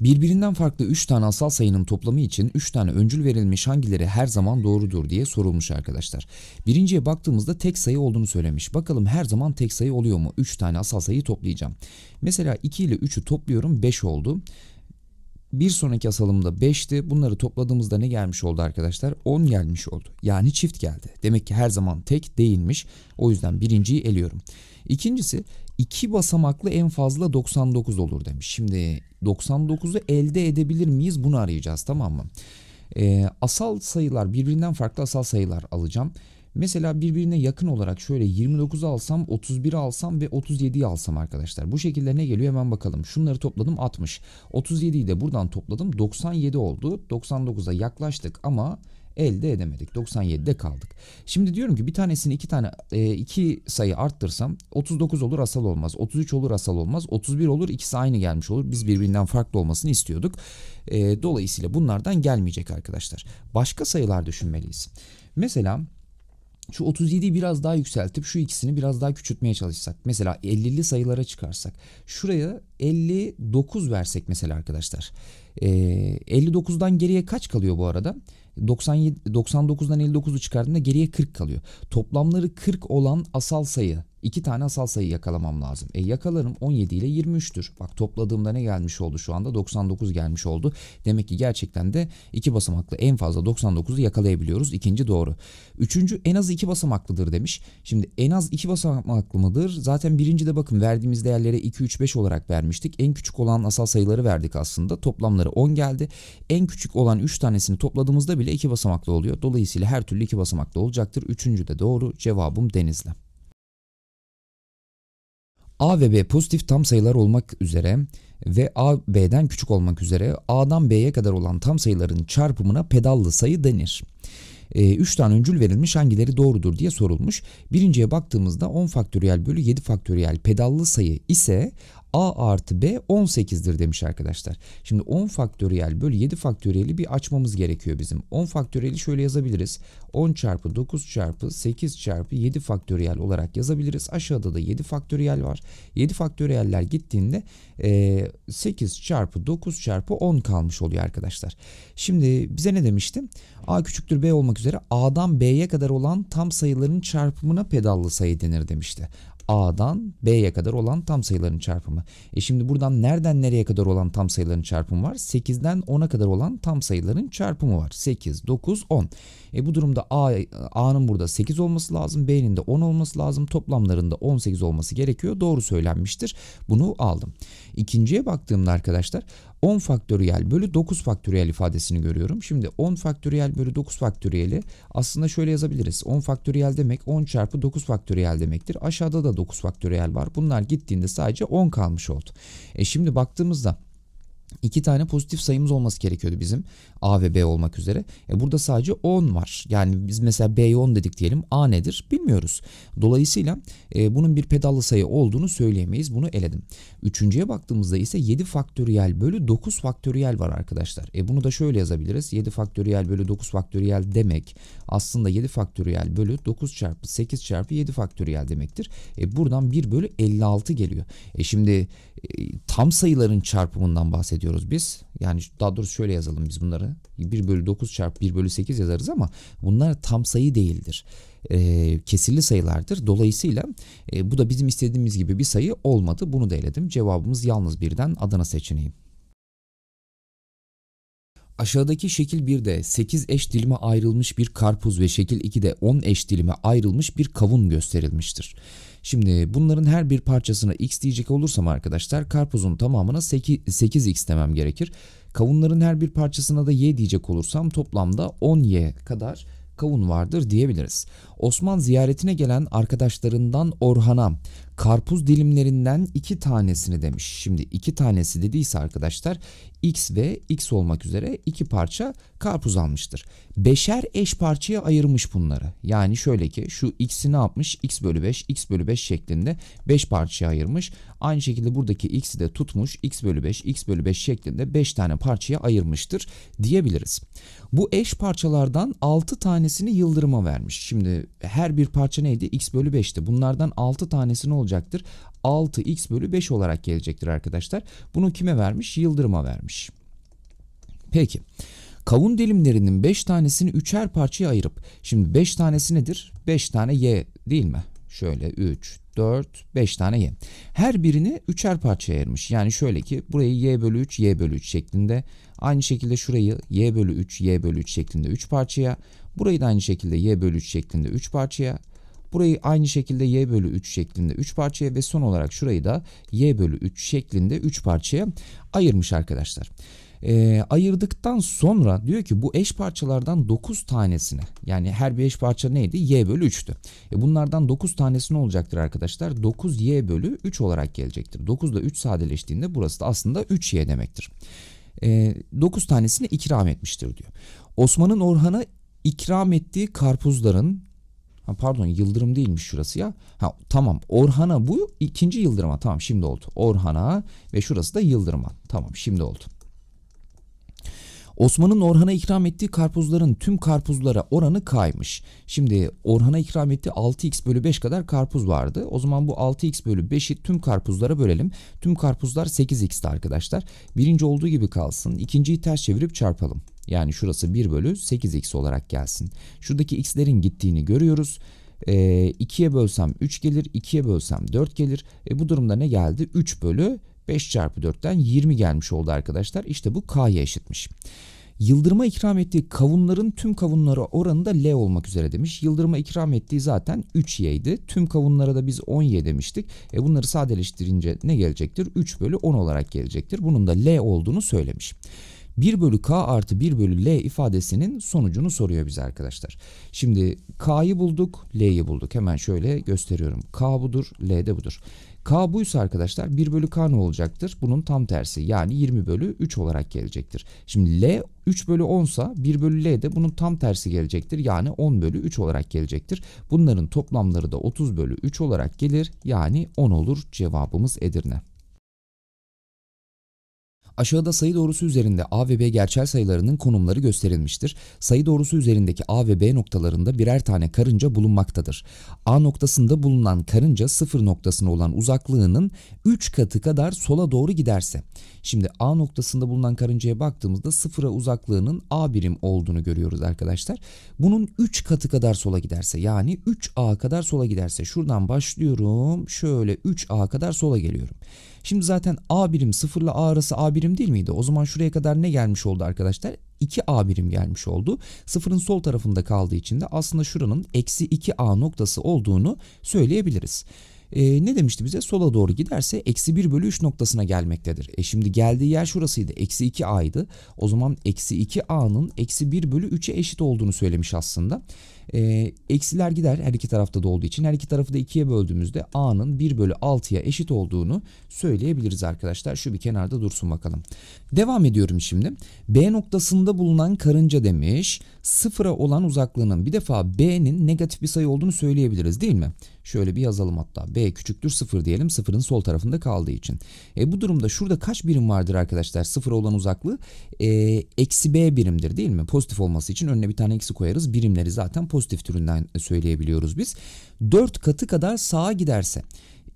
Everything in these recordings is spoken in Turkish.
Birbirinden farklı 3 tane asal sayının toplamı için 3 tane öncül verilmiş hangileri her zaman doğrudur diye sorulmuş arkadaşlar. Birinciye baktığımızda tek sayı olduğunu söylemiş. Bakalım her zaman tek sayı oluyor mu? 3 tane asal sayıyı toplayacağım. Mesela 2 ile 3'ü topluyorum 5 oldu. Bir sonraki asalımda 5'ti. Bunları topladığımızda ne gelmiş oldu arkadaşlar? 10 gelmiş oldu. Yani çift geldi. Demek ki her zaman tek değilmiş. O yüzden birinciyi eliyorum. İkincisi 2 basamaklı en fazla 99 olur demiş. Şimdi 99'u elde edebilir miyiz bunu arayacağız tamam mı? E, asal sayılar birbirinden farklı asal sayılar alacağım. Mesela birbirine yakın olarak şöyle 29 alsam, 31 alsam ve 37 alsam arkadaşlar. Bu şekilde ne geliyor hemen bakalım. Şunları topladım 60. 37'yi de buradan topladım 97 oldu. 99'a yaklaştık ama elde edemedik. 97'de kaldık. Şimdi diyorum ki bir tanesini iki tane e, iki sayı arttırsam 39 olur asal olmaz. 33 olur asal olmaz. 31 olur ikisi aynı gelmiş olur. Biz birbirinden farklı olmasını istiyorduk. E, dolayısıyla bunlardan gelmeyecek arkadaşlar. Başka sayılar düşünmeliyiz. Mesela şu 37'yi biraz daha yükseltip şu ikisini biraz daha küçültmeye çalışsak. Mesela 50'li sayılara çıkarsak. Şuraya 59 versek mesela arkadaşlar. Ee, 59'dan geriye kaç kalıyor bu arada? 59 97, 99'dan 59'u çıkardığında geriye 40 kalıyor. Toplamları 40 olan asal sayı 2 tane asal sayı yakalamam lazım. E yakalarım 17 ile 23'tür. Bak topladığımda ne gelmiş oldu şu anda? 99 gelmiş oldu. Demek ki gerçekten de iki basamaklı en fazla 99'u yakalayabiliyoruz. İkinci doğru. Üçüncü en az iki basamaklıdır demiş. Şimdi en az iki basamaklı mıdır? Zaten birinci de bakın verdiğimiz değerlere 2, 3, 5 olarak vermiştik. En küçük olan asal sayıları verdik aslında. Toplamları 10 geldi. En küçük olan 3 tanesini topladığımızda bile iki basamaklı oluyor. Dolayısıyla her türlü iki basamaklı olacaktır. Üçüncü de doğru. Cevabım Denizli. A ve B pozitif tam sayılar olmak üzere ve A B'den küçük olmak üzere A'dan B'ye kadar olan tam sayıların çarpımına pedallı sayı denir. 3 e, tane öncül verilmiş hangileri doğrudur diye sorulmuş. Birinciye baktığımızda 10 faktöriyel bölü 7 faktöriyel pedallı sayı ise A artı B 18'dir demiş arkadaşlar. Şimdi 10 faktöriyel bölü 7 faktöriyeli bir açmamız gerekiyor bizim. 10 faktöriyeli şöyle yazabiliriz. 10 çarpı 9 çarpı 8 çarpı 7 faktöriyel olarak yazabiliriz. Aşağıda da 7 faktöriyel var. 7 faktöriyeller gittiğinde 8 e, çarpı 9 çarpı 10 kalmış oluyor arkadaşlar. Şimdi bize ne demiştim? A küçüktür B olmak üzere A'dan B'ye kadar olan tam sayıların çarpımına pedallı sayı denir demişti. A'dan B'ye kadar olan tam sayıların çarpımı. E şimdi buradan nereden nereye kadar olan tam sayıların çarpımı var? 8'den 10'a kadar olan tam sayıların çarpımı var. 8, 9, 10. E bu durumda A, A'nın burada 8 olması lazım. B'nin de 10 olması lazım. Toplamlarında 18 olması gerekiyor. Doğru söylenmiştir. Bunu aldım. İkinciye baktığımda arkadaşlar 10 faktöriyel bölü 9 faktöriyel ifadesini görüyorum. Şimdi 10 faktöriyel bölü 9 faktöriyeli aslında şöyle yazabiliriz. 10 faktöriyel demek 10 çarpı 9 faktöriyel demektir. Aşağıda da 9 faktöriyel var. Bunlar gittiğinde sadece 10 kalmış oldu. E şimdi baktığımızda iki tane pozitif sayımız olması gerekiyordu bizim. A ve B olmak üzere. E burada sadece 10 var. Yani biz mesela B 10 dedik diyelim. A nedir? Bilmiyoruz. Dolayısıyla e, bunun bir pedallı sayı olduğunu söyleyemeyiz. Bunu eledim. Üçüncüye baktığımızda ise 7 faktöriyel bölü 9 faktöriyel var arkadaşlar. E bunu da şöyle yazabiliriz. 7 faktöriyel bölü 9 faktöriyel demek aslında 7 faktöriyel bölü 9 çarpı 8 çarpı 7 faktöriyel demektir. E buradan 1 bölü 56 geliyor. E şimdi e, tam sayıların çarpımından bahsediyoruz biz. Yani daha doğrusu şöyle yazalım biz bunları üzerinden 1 bölü 9 çarpı 1 bölü 8 yazarız ama bunlar tam sayı değildir. E, ee, kesirli sayılardır. Dolayısıyla e, bu da bizim istediğimiz gibi bir sayı olmadı. Bunu da eledim. Cevabımız yalnız birden Adana seçeneği. Aşağıdaki şekil 1'de 8 eş dilime ayrılmış bir karpuz ve şekil 2'de 10 eş dilime ayrılmış bir kavun gösterilmiştir. Şimdi bunların her bir parçasına x diyecek olursam arkadaşlar karpuzun tamamına 8, 8x demem gerekir. Kavunların her bir parçasına da y diyecek olursam toplamda 10y kadar kavun vardır diyebiliriz. Osman ziyaretine gelen arkadaşlarından Orhan'a karpuz dilimlerinden iki tanesini demiş. Şimdi iki tanesi dediyse arkadaşlar X ve X olmak üzere iki parça karpuz almıştır. Beşer eş parçaya ayırmış bunları. Yani şöyle ki şu X'i ne yapmış? X bölü 5, X bölü 5 şeklinde 5 parçaya ayırmış. Aynı şekilde buradaki X'i de tutmuş. X bölü 5, X bölü 5 şeklinde 5 tane parçaya ayırmıştır diyebiliriz. Bu eş parçalardan 6 tanesini Yıldırım'a vermiş. Şimdi her bir parça neydi? X bölü 5'ti. Bunlardan 6 tanesi ne olacaktır? 6 X bölü 5 olarak gelecektir arkadaşlar. Bunu kime vermiş? Yıldırım'a vermiş. Peki. Kavun dilimlerinin 5 tanesini üçer parçaya ayırıp şimdi 5 tanesi nedir? 5 tane y değil mi? Şöyle 3, 4, 5 tane y. Her birini üçer parçaya ayırmış. Yani şöyle ki burayı y bölü 3, y bölü 3 şeklinde. Aynı şekilde şurayı y bölü 3, y bölü 3 şeklinde 3 parçaya. Burayı da aynı şekilde y bölü 3 şeklinde 3 parçaya. Burayı aynı şekilde y bölü 3 şeklinde 3 parçaya ve son olarak şurayı da y bölü 3 şeklinde 3 parçaya ayırmış arkadaşlar. E, ayırdıktan sonra diyor ki bu eş parçalardan 9 tanesine yani her bir eş parça neydi? Y bölü 3'tü. E, bunlardan 9 tanesi olacaktır arkadaşlar? 9 Y bölü 3 olarak gelecektir. 9 ile 3 sadeleştiğinde burası da aslında 3Y demektir. E, ee, 9 tanesini ikram etmiştir diyor. Osman'ın Orhan'a ikram ettiği karpuzların ha pardon Yıldırım değilmiş şurası ya. Ha tamam Orhan'a bu ikinci Yıldırım'a tamam şimdi oldu. Orhan'a ve şurası da Yıldırım'a. Tamam şimdi oldu. Osman'ın Orhan'a ikram ettiği karpuzların tüm karpuzlara oranı kaymış. Şimdi Orhan'a ikram ettiği 6x bölü 5 kadar karpuz vardı. O zaman bu 6x bölü 5'i tüm karpuzlara bölelim. Tüm karpuzlar 8x'ti arkadaşlar. Birinci olduğu gibi kalsın. İkinciyi ters çevirip çarpalım. Yani şurası 1 bölü 8x olarak gelsin. Şuradaki x'lerin gittiğini görüyoruz. 2'ye ee, bölsem 3 gelir. 2'ye bölsem 4 gelir. E, bu durumda ne geldi? 3 bölü 5 çarpı 4'ten 20 gelmiş oldu arkadaşlar. İşte bu k'ya eşitmiş. Yıldırma ikram ettiği kavunların tüm kavunlara oranı da L olmak üzere demiş. Yıldırma ikram ettiği zaten 3Y Tüm kavunlara da biz 10Y demiştik. E bunları sadeleştirince ne gelecektir? 3 bölü 10 olarak gelecektir. Bunun da L olduğunu söylemiş. 1 bölü k artı 1 bölü l ifadesinin sonucunu soruyor bize arkadaşlar. Şimdi k'yı bulduk, l'yi bulduk. Hemen şöyle gösteriyorum. k budur, l de budur. K buysa arkadaşlar 1 bölü K ne olacaktır? Bunun tam tersi yani 20 bölü 3 olarak gelecektir. Şimdi L 3 bölü 10 sa 1 bölü L de bunun tam tersi gelecektir. Yani 10 bölü 3 olarak gelecektir. Bunların toplamları da 30 bölü 3 olarak gelir. Yani 10 olur cevabımız Edirne. Aşağıda sayı doğrusu üzerinde A ve B gerçel sayılarının konumları gösterilmiştir. Sayı doğrusu üzerindeki A ve B noktalarında birer tane karınca bulunmaktadır. A noktasında bulunan karınca sıfır noktasına olan uzaklığının 3 katı kadar sola doğru giderse. Şimdi A noktasında bulunan karıncaya baktığımızda sıfıra uzaklığının A birim olduğunu görüyoruz arkadaşlar. Bunun 3 katı kadar sola giderse yani 3A kadar sola giderse şuradan başlıyorum şöyle 3A kadar sola geliyorum. Şimdi zaten A birim sıfırla A arası A birim değil miydi? O zaman şuraya kadar ne gelmiş oldu arkadaşlar? 2A birim gelmiş oldu. Sıfırın sol tarafında kaldığı için de aslında şuranın eksi 2A noktası olduğunu söyleyebiliriz. Ee, ne demişti bize? Sola doğru giderse eksi 1 bölü 3 noktasına gelmektedir. E şimdi geldiği yer şurasıydı. Eksi 2A'ydı. O zaman eksi 2A'nın eksi 1 bölü 3'e eşit olduğunu söylemiş aslında. E, eksiler gider her iki tarafta da olduğu için. Her iki tarafı da ikiye böldüğümüzde A'nın 1 bölü 6'ya eşit olduğunu söyleyebiliriz arkadaşlar. Şu bir kenarda dursun bakalım. Devam ediyorum şimdi. B noktasında bulunan karınca demiş. Sıfıra olan uzaklığının bir defa B'nin negatif bir sayı olduğunu söyleyebiliriz değil mi? Şöyle bir yazalım hatta. B küçüktür 0 diyelim. 0'ın sol tarafında kaldığı için. E, bu durumda şurada kaç birim vardır arkadaşlar? 0 olan uzaklığı e, eksi B birimdir değil mi? Pozitif olması için önüne bir tane eksi koyarız. Birimleri zaten pozitif türünden söyleyebiliyoruz biz. 4 katı kadar sağa giderse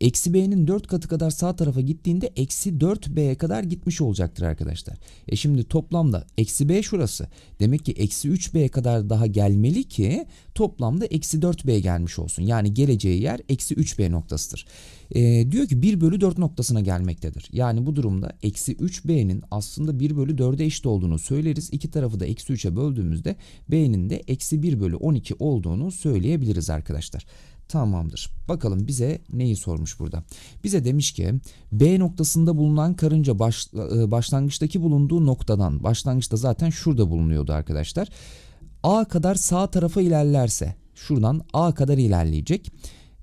eksi b'nin 4 katı kadar sağ tarafa gittiğinde eksi 4b'ye kadar gitmiş olacaktır arkadaşlar. E şimdi toplamda eksi b şurası. Demek ki eksi 3b'ye kadar daha gelmeli ki toplamda eksi 4b gelmiş olsun. Yani geleceği yer eksi 3b noktasıdır. E, diyor ki 1 bölü 4 noktasına gelmektedir. Yani bu durumda eksi 3b'nin aslında 1 bölü 4'e eşit olduğunu söyleriz. İki tarafı da eksi 3'e böldüğümüzde b'nin de eksi 1 bölü 12 olduğunu söyleyebiliriz arkadaşlar. Tamamdır. Bakalım bize neyi sormuş burada. Bize demiş ki B noktasında bulunan karınca baş, e, başlangıçtaki bulunduğu noktadan başlangıçta zaten şurada bulunuyordu arkadaşlar. A kadar sağ tarafa ilerlerse şuradan A kadar ilerleyecek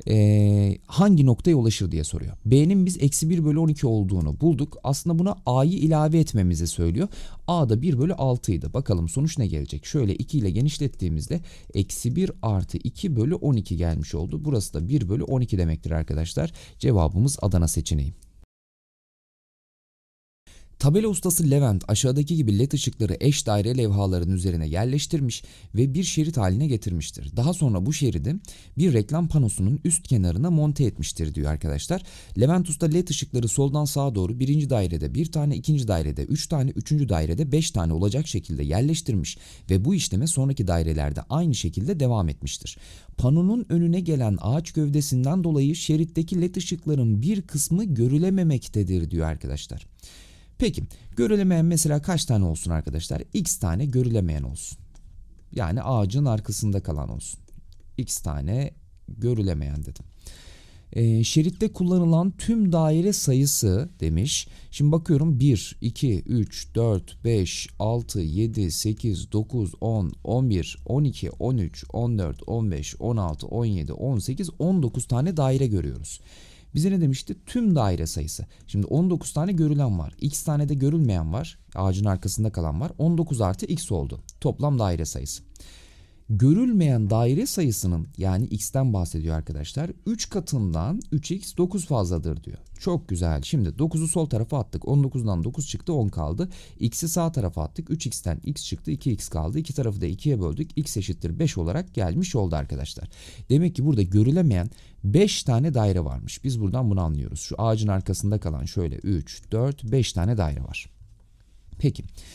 e, hangi noktaya ulaşır diye soruyor. B'nin biz eksi 1 bölü 12 olduğunu bulduk. Aslında buna A'yı ilave etmemizi söylüyor. A da 1 bölü 6 idi. Bakalım sonuç ne gelecek? Şöyle 2 ile genişlettiğimizde eksi 1 artı 2 bölü 12 gelmiş oldu. Burası da 1 bölü 12 demektir arkadaşlar. Cevabımız Adana seçeneği. Tabela ustası Levent aşağıdaki gibi led ışıkları eş daire levhaların üzerine yerleştirmiş ve bir şerit haline getirmiştir. Daha sonra bu şeridi bir reklam panosunun üst kenarına monte etmiştir diyor arkadaşlar. Levent usta led ışıkları soldan sağa doğru birinci dairede bir tane, ikinci dairede üç tane, üçüncü dairede beş tane olacak şekilde yerleştirmiş ve bu işleme sonraki dairelerde aynı şekilde devam etmiştir. Panonun önüne gelen ağaç gövdesinden dolayı şeritteki led ışıkların bir kısmı görülememektedir diyor arkadaşlar. Peki görülemeyen mesela kaç tane olsun arkadaşlar? X tane görülemeyen olsun. Yani ağacın arkasında kalan olsun. X tane görülemeyen dedim. E, şeritte kullanılan tüm daire sayısı demiş. Şimdi bakıyorum 1, 2, 3, 4, 5, 6, 7, 8, 9, 10, 11, 12, 13, 14, 15, 16, 17, 18, 19 tane daire görüyoruz. Bize ne demişti? Tüm daire sayısı. Şimdi 19 tane görülen var. X tane de görülmeyen var. Ağacın arkasında kalan var. 19 artı X oldu. Toplam daire sayısı görülmeyen daire sayısının yani x'ten bahsediyor arkadaşlar. 3 katından 3x 9 fazladır diyor. Çok güzel. Şimdi 9'u sol tarafa attık. 19'dan 9 çıktı 10 kaldı. X'i sağ tarafa attık. 3x'ten x çıktı 2x kaldı. İki tarafı da 2'ye böldük. x eşittir 5 olarak gelmiş oldu arkadaşlar. Demek ki burada görülemeyen 5 tane daire varmış. Biz buradan bunu anlıyoruz. Şu ağacın arkasında kalan şöyle 3, 4, 5 tane daire var. Peki. Peki.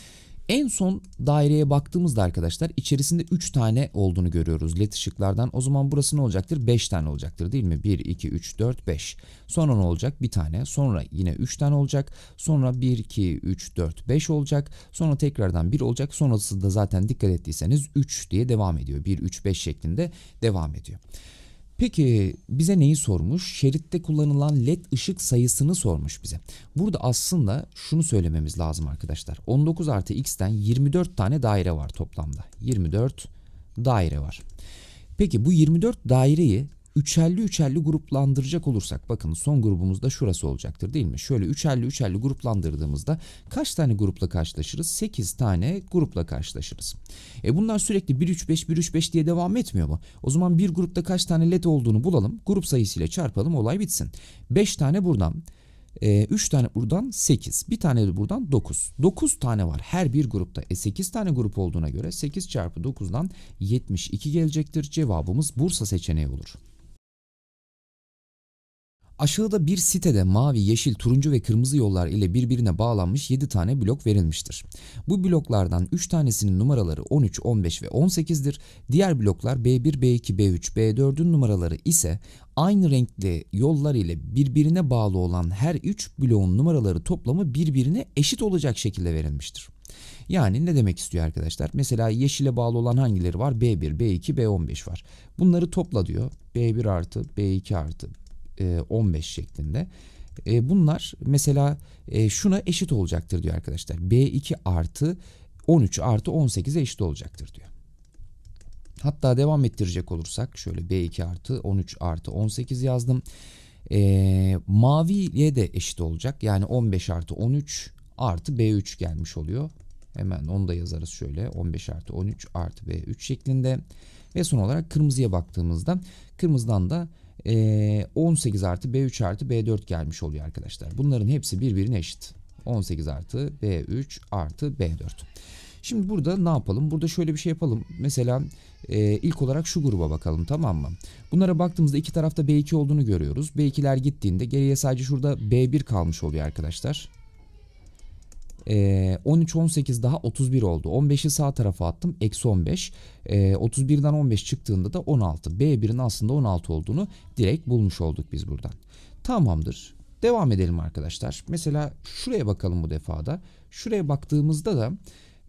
En son daireye baktığımızda arkadaşlar içerisinde 3 tane olduğunu görüyoruz led ışıklardan. O zaman burası ne olacaktır? 5 tane olacaktır değil mi? 1, 2, 3, 4, 5. Sonra ne olacak? Bir tane. Sonra yine 3 tane olacak. Sonra 1, 2, 3, 4, 5 olacak. Sonra tekrardan 1 olacak. Sonrası da zaten dikkat ettiyseniz 3 diye devam ediyor. 1, 3, 5 şeklinde devam ediyor. Peki bize neyi sormuş? Şeritte kullanılan led ışık sayısını sormuş bize. Burada aslında şunu söylememiz lazım arkadaşlar. 19 artı x'ten 24 tane daire var toplamda. 24 daire var. Peki bu 24 daireyi üçerli üçerli gruplandıracak olursak bakın son grubumuzda şurası olacaktır değil mi? Şöyle üçerli üçerli gruplandırdığımızda kaç tane grupla karşılaşırız? 8 tane grupla karşılaşırız. E bunlar sürekli 1-3-5 1-3-5 diye devam etmiyor mu? O zaman bir grupta kaç tane led olduğunu bulalım. Grup sayısıyla çarpalım olay bitsin. 5 tane buradan. 3 e, tane buradan 8. Bir tane de buradan 9. 9 tane var her bir grupta. E 8 tane grup olduğuna göre 8 çarpı 9'dan 72 gelecektir. Cevabımız Bursa seçeneği olur. Aşağıda bir sitede mavi, yeşil, turuncu ve kırmızı yollar ile birbirine bağlanmış 7 tane blok verilmiştir. Bu bloklardan 3 tanesinin numaraları 13, 15 ve 18'dir. Diğer bloklar B1, B2, B3, B4'ün numaraları ise aynı renkli yollar ile birbirine bağlı olan her 3 bloğun numaraları toplamı birbirine eşit olacak şekilde verilmiştir. Yani ne demek istiyor arkadaşlar? Mesela yeşile bağlı olan hangileri var? B1, B2, B15 var. Bunları topla diyor. B1 artı, B2 artı, 15 e, şeklinde. E, bunlar mesela e, şuna eşit olacaktır diyor arkadaşlar. B2 artı 13 artı 18'e eşit olacaktır diyor. Hatta devam ettirecek olursak şöyle B2 artı 13 artı 18 yazdım. E, maviye de eşit olacak. Yani 15 artı 13 artı B3 gelmiş oluyor. Hemen onu da yazarız şöyle 15 artı 13 artı B3 şeklinde. Ve son olarak kırmızıya baktığımızda kırmızıdan da 18 artı B3 artı B4 gelmiş oluyor arkadaşlar. Bunların hepsi birbirine eşit. 18 artı B3 artı B4. Şimdi burada ne yapalım? Burada şöyle bir şey yapalım. Mesela e, ilk olarak şu gruba bakalım tamam mı? Bunlara baktığımızda iki tarafta B2 olduğunu görüyoruz. B2'ler gittiğinde geriye sadece şurada B1 kalmış oluyor arkadaşlar e, 13 18 daha 31 oldu. 15'i sağ tarafa attım. Eksi 15. E, 31'den 15 çıktığında da 16. B1'in aslında 16 olduğunu direkt bulmuş olduk biz buradan. Tamamdır. Devam edelim arkadaşlar. Mesela şuraya bakalım bu defada. Şuraya baktığımızda da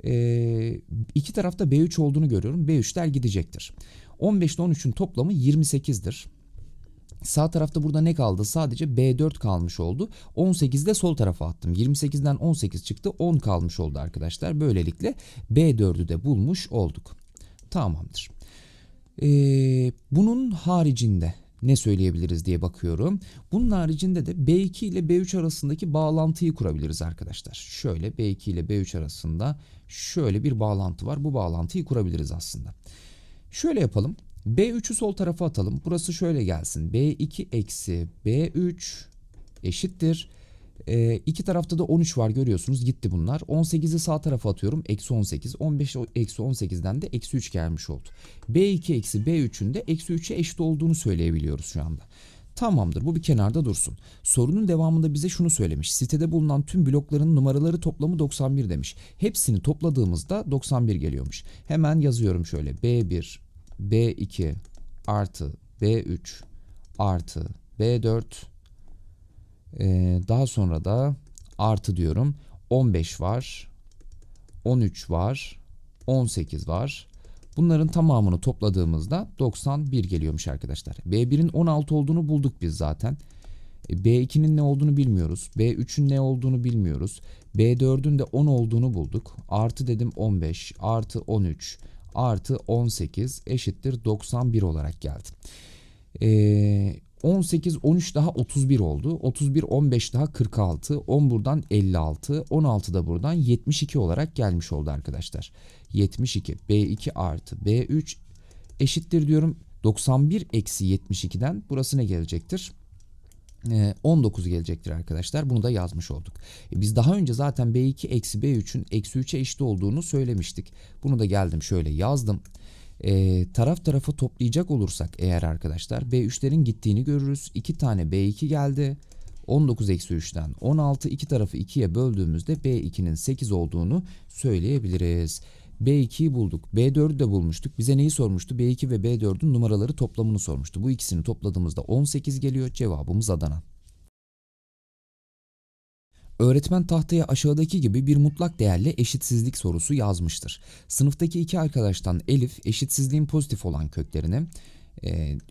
e, iki tarafta B3 olduğunu görüyorum. B3'ler gidecektir. 15 ile 13'ün toplamı 28'dir. Sağ tarafta burada ne kaldı? Sadece B4 kalmış oldu. 18'i sol tarafa attım. 28'den 18 çıktı. 10 kalmış oldu arkadaşlar. Böylelikle B4'ü de bulmuş olduk. Tamamdır. Ee, bunun haricinde ne söyleyebiliriz diye bakıyorum. Bunun haricinde de B2 ile B3 arasındaki bağlantıyı kurabiliriz arkadaşlar. Şöyle B2 ile B3 arasında şöyle bir bağlantı var. Bu bağlantıyı kurabiliriz aslında. Şöyle yapalım. B3'ü sol tarafa atalım. Burası şöyle gelsin. B2 eksi B3 eşittir. E, iki tarafta da 13 var görüyorsunuz gitti bunlar. 18'i sağ tarafa atıyorum. Eksi 18. 15 eksi 18'den de eksi 3 gelmiş oldu. B2 eksi B3'ün de eksi 3'e eşit olduğunu söyleyebiliyoruz şu anda. Tamamdır bu bir kenarda dursun. Sorunun devamında bize şunu söylemiş. Sitede bulunan tüm blokların numaraları toplamı 91 demiş. Hepsini topladığımızda 91 geliyormuş. Hemen yazıyorum şöyle. B1, B2 artı B3 artı B4 ee, daha sonra da artı diyorum 15 var 13 var 18 var bunların tamamını topladığımızda 91 geliyormuş arkadaşlar B1'in 16 olduğunu bulduk biz zaten e, B2'nin ne olduğunu bilmiyoruz B3'ün ne olduğunu bilmiyoruz B4'ün de 10 olduğunu bulduk artı dedim 15 artı 13 artı 18 eşittir 91 olarak geldi. Ee, 18 13 daha 31 oldu. 31 15 daha 46. 10 buradan 56. 16 da buradan 72 olarak gelmiş oldu arkadaşlar. 72 B2 artı B3 eşittir diyorum. 91 eksi 72'den burası ne gelecektir? 19 ee, gelecektir arkadaşlar. Bunu da yazmış olduk. E, biz daha önce zaten B2 eksi B3'ün eksi 3'e eşit olduğunu söylemiştik. Bunu da geldim şöyle yazdım. E, taraf tarafa toplayacak olursak eğer arkadaşlar B3'lerin gittiğini görürüz. 2 tane B2 geldi. 19 eksi 3'ten 16 iki tarafı 2'ye böldüğümüzde B2'nin 8 olduğunu söyleyebiliriz. B2'yi bulduk. B4'ü de bulmuştuk. Bize neyi sormuştu? B2 ve B4'ün numaraları toplamını sormuştu. Bu ikisini topladığımızda 18 geliyor. Cevabımız Adana. Öğretmen tahtaya aşağıdaki gibi bir mutlak değerle eşitsizlik sorusu yazmıştır. Sınıftaki iki arkadaştan Elif eşitsizliğin pozitif olan köklerini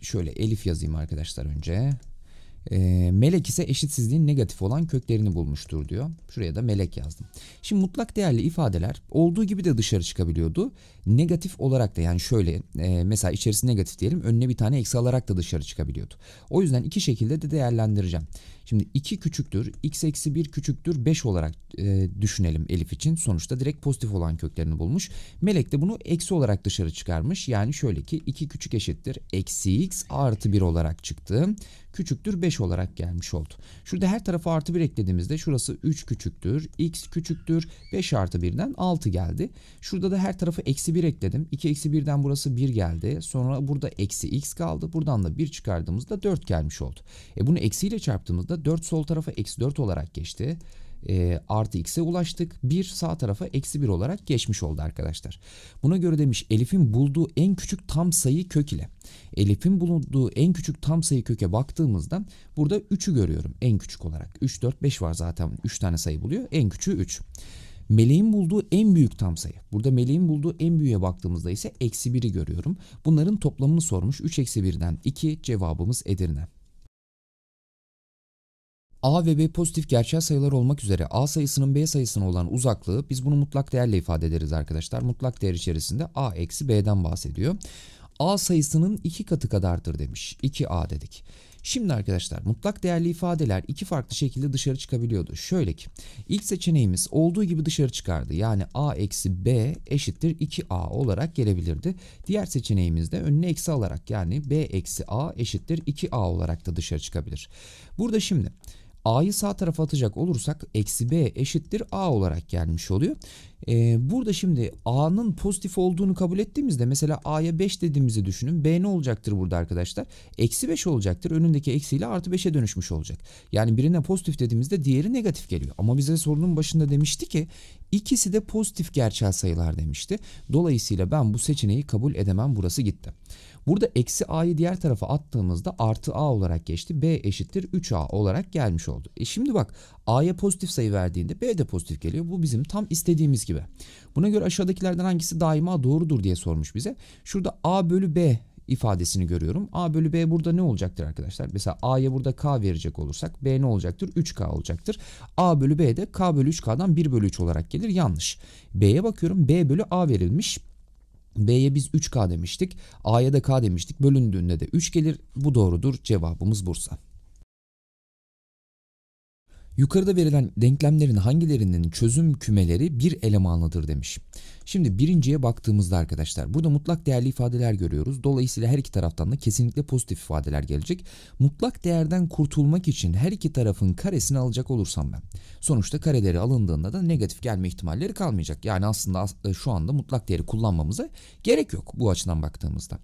şöyle Elif yazayım arkadaşlar önce. Ee, melek ise eşitsizliğin negatif olan köklerini bulmuştur diyor. Şuraya da melek yazdım. Şimdi mutlak değerli ifadeler olduğu gibi de dışarı çıkabiliyordu. Negatif olarak da yani şöyle e, mesela içerisi negatif diyelim önüne bir tane eksi alarak da dışarı çıkabiliyordu. O yüzden iki şekilde de değerlendireceğim. Şimdi 2 küçüktür, x eksi 1 küçüktür 5 olarak e, düşünelim Elif için. Sonuçta direkt pozitif olan köklerini bulmuş. Melek de bunu eksi olarak dışarı çıkarmış. Yani şöyle ki 2 küçük eşittir. Eksi x artı 1 olarak çıktı. Küçüktür 5 olarak gelmiş oldu. Şurada her tarafa artı 1 eklediğimizde şurası 3 küçüktür, x küçüktür, 5 artı 1'den 6 geldi. Şurada da her tarafı eksi 1 ekledim. 2 eksi 1'den burası 1 geldi. Sonra burada eksi x kaldı. Buradan da 1 çıkardığımızda 4 gelmiş oldu. E bunu eksiyle çarptığımızda 4 sol tarafa eksi 4 olarak geçti. E, artı x'e ulaştık. 1 sağ tarafa eksi 1 olarak geçmiş oldu arkadaşlar. Buna göre demiş Elif'in bulduğu en küçük tam sayı kök ile. Elif'in bulunduğu en küçük tam sayı köke baktığımızda burada 3'ü görüyorum en küçük olarak. 3, 4, 5 var zaten 3 tane sayı buluyor. En küçüğü 3. Meleğin bulduğu en büyük tam sayı. Burada meleğin bulduğu en büyüğe baktığımızda ise eksi 1'i görüyorum. Bunların toplamını sormuş. 3 eksi 1'den 2 cevabımız Edirne. A ve B pozitif gerçel sayılar olmak üzere A sayısının B sayısına olan uzaklığı biz bunu mutlak değerle ifade ederiz arkadaşlar. Mutlak değer içerisinde A eksi B'den bahsediyor. A sayısının iki katı kadardır demiş. 2A dedik. Şimdi arkadaşlar mutlak değerli ifadeler iki farklı şekilde dışarı çıkabiliyordu. Şöyle ki ilk seçeneğimiz olduğu gibi dışarı çıkardı. Yani a eksi b eşittir 2a olarak gelebilirdi. Diğer seçeneğimiz de önüne eksi alarak yani b eksi a eşittir 2a olarak da dışarı çıkabilir. Burada şimdi A'yı sağ tarafa atacak olursak eksi B eşittir A olarak gelmiş oluyor. Ee, burada şimdi A'nın pozitif olduğunu kabul ettiğimizde mesela A'ya 5 dediğimizi düşünün. B ne olacaktır burada arkadaşlar? Eksi 5 olacaktır. Önündeki eksiyle artı 5'e dönüşmüş olacak. Yani birine pozitif dediğimizde diğeri negatif geliyor. Ama bize sorunun başında demişti ki ikisi de pozitif gerçel sayılar demişti. Dolayısıyla ben bu seçeneği kabul edemem burası gitti. Burada eksi a'yı diğer tarafa attığımızda artı a olarak geçti. b eşittir 3a olarak gelmiş oldu. E şimdi bak a'ya pozitif sayı verdiğinde b de pozitif geliyor. Bu bizim tam istediğimiz gibi. Buna göre aşağıdakilerden hangisi daima doğrudur diye sormuş bize. Şurada a bölü b ifadesini görüyorum. A bölü B burada ne olacaktır arkadaşlar? Mesela A'ya burada K verecek olursak B ne olacaktır? 3K olacaktır. A bölü B de K bölü 3K'dan 1 bölü 3 olarak gelir. Yanlış. B'ye bakıyorum. B bölü A verilmiş. B'ye biz 3K demiştik. A'ya da K demiştik. Bölündüğünde de 3 gelir. Bu doğrudur. Cevabımız Bursa. Yukarıda verilen denklemlerin hangilerinin çözüm kümeleri bir elemanlıdır demiş. Şimdi birinciye baktığımızda arkadaşlar burada mutlak değerli ifadeler görüyoruz. Dolayısıyla her iki taraftan da kesinlikle pozitif ifadeler gelecek. Mutlak değerden kurtulmak için her iki tarafın karesini alacak olursam ben. Sonuçta kareleri alındığında da negatif gelme ihtimalleri kalmayacak. Yani aslında e, şu anda mutlak değeri kullanmamıza gerek yok bu açıdan baktığımızda.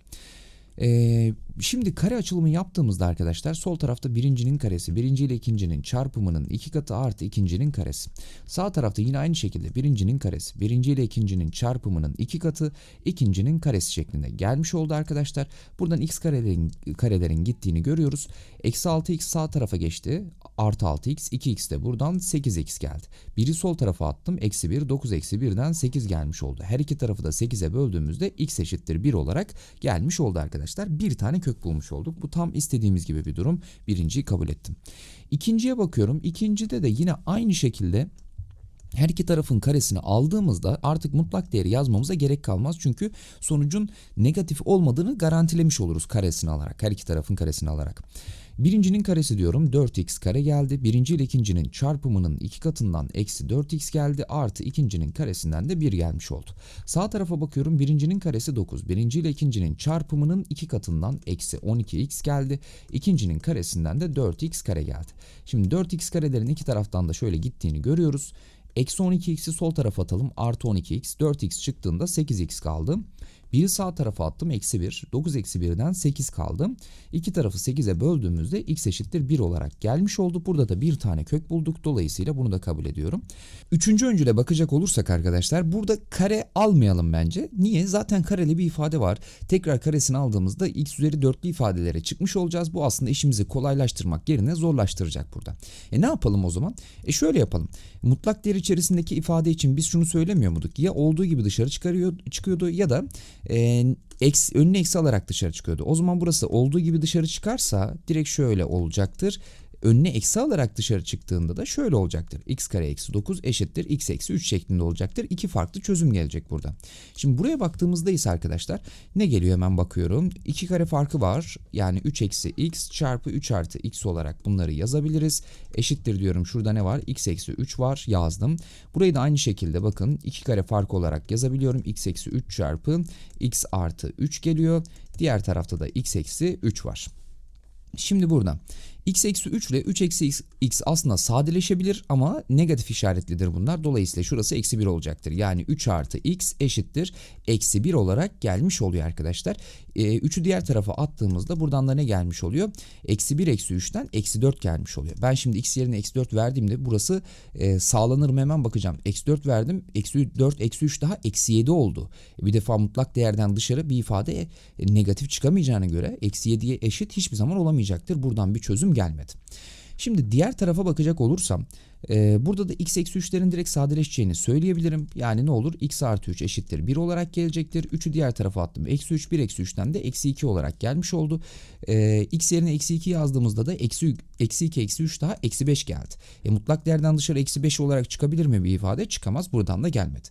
Ee, şimdi kare açılımı yaptığımızda arkadaşlar sol tarafta birincinin karesi, birinci ile ikincinin çarpımının iki katı artı ikincinin karesi. Sağ tarafta yine aynı şekilde birincinin karesi, birinci ile ikincinin çarpımının iki katı, ikincinin karesi şeklinde gelmiş oldu arkadaşlar. Buradan x karelerin, karelerin gittiğini görüyoruz. Eksi 6x sağ tarafa geçti artı 6x 2x de buradan 8x geldi. Biri sol tarafa attım eksi 1 9 eksi 1'den 8 gelmiş oldu. Her iki tarafı da 8'e böldüğümüzde x eşittir 1 olarak gelmiş oldu arkadaşlar. Bir tane kök bulmuş olduk. Bu tam istediğimiz gibi bir durum. Birinciyi kabul ettim. İkinciye bakıyorum. İkincide de yine aynı şekilde her iki tarafın karesini aldığımızda artık mutlak değeri yazmamıza gerek kalmaz. Çünkü sonucun negatif olmadığını garantilemiş oluruz karesini alarak. Her iki tarafın karesini alarak. Birincinin karesi diyorum 4x kare geldi. Birinci ile ikincinin çarpımının iki katından eksi 4x geldi. Artı ikincinin karesinden de 1 gelmiş oldu. Sağ tarafa bakıyorum birincinin karesi 9. Birinci ile ikincinin çarpımının iki katından eksi 12x geldi. İkincinin karesinden de 4x kare geldi. Şimdi 4x karelerin iki taraftan da şöyle gittiğini görüyoruz. Eksi 12x'i sol tarafa atalım. Artı 12x 4x çıktığında 8x kaldı. 1'i sağ tarafa attım eksi 1. 9 eksi 1'den 8 kaldı. İki tarafı 8'e böldüğümüzde x eşittir 1 olarak gelmiş oldu. Burada da bir tane kök bulduk. Dolayısıyla bunu da kabul ediyorum. Üçüncü öncüle bakacak olursak arkadaşlar burada kare almayalım bence. Niye? Zaten kareli bir ifade var. Tekrar karesini aldığımızda x üzeri dörtlü ifadelere çıkmış olacağız. Bu aslında işimizi kolaylaştırmak yerine zorlaştıracak burada. E ne yapalım o zaman? E şöyle yapalım. Mutlak değer içerisindeki ifade için biz şunu söylemiyor muyduk? Ya olduğu gibi dışarı çıkarıyor, çıkıyordu ya da e, eks, önünü eksi alarak dışarı çıkıyordu. O zaman burası olduğu gibi dışarı çıkarsa direkt şöyle olacaktır önüne eksi alarak dışarı çıktığında da şöyle olacaktır. x kare eksi 9 eşittir x eksi 3 şeklinde olacaktır. İki farklı çözüm gelecek burada. Şimdi buraya baktığımızda ise arkadaşlar ne geliyor hemen bakıyorum. 2 kare farkı var. Yani 3 eksi x çarpı 3 artı x olarak bunları yazabiliriz. Eşittir diyorum. Şurada ne var? x eksi 3 var. Yazdım. Burayı da aynı şekilde bakın 2 kare farkı olarak yazabiliyorum. x eksi 3 çarpı x artı 3 geliyor. Diğer tarafta da x eksi 3 var. Şimdi burada x eksi 3 ile 3 eksi x, x aslında sadeleşebilir ama negatif işaretlidir bunlar. Dolayısıyla şurası eksi 1 olacaktır. Yani 3 artı x eşittir eksi 1 olarak gelmiş oluyor arkadaşlar. E, ee, 3'ü diğer tarafa attığımızda buradan da ne gelmiş oluyor? Eksi 1 eksi 3'ten eksi 4 gelmiş oluyor. Ben şimdi x yerine eksi 4 verdiğimde burası e, sağlanır mı hemen bakacağım. Eksi 4 verdim. Eksi 4 eksi 3 daha eksi 7 oldu. E, bir defa mutlak değerden dışarı bir ifade e, negatif çıkamayacağına göre eksi 7'ye eşit hiçbir zaman olamayacaktır. Buradan bir çözüm gelmedi. Şimdi diğer tarafa bakacak olursam e, burada da x eksi 3'lerin direkt sadeleşeceğini söyleyebilirim. Yani ne olur x artı 3 eşittir 1 olarak gelecektir. 3'ü diğer tarafa attım. Eksi 3 1 eksi 3'ten de eksi 2 olarak gelmiş oldu. E, x yerine eksi 2 yazdığımızda da eksi, eksi 2 eksi 3 daha eksi 5 geldi. E, mutlak değerden dışarı eksi 5 olarak çıkabilir mi bir ifade? Çıkamaz buradan da gelmedi.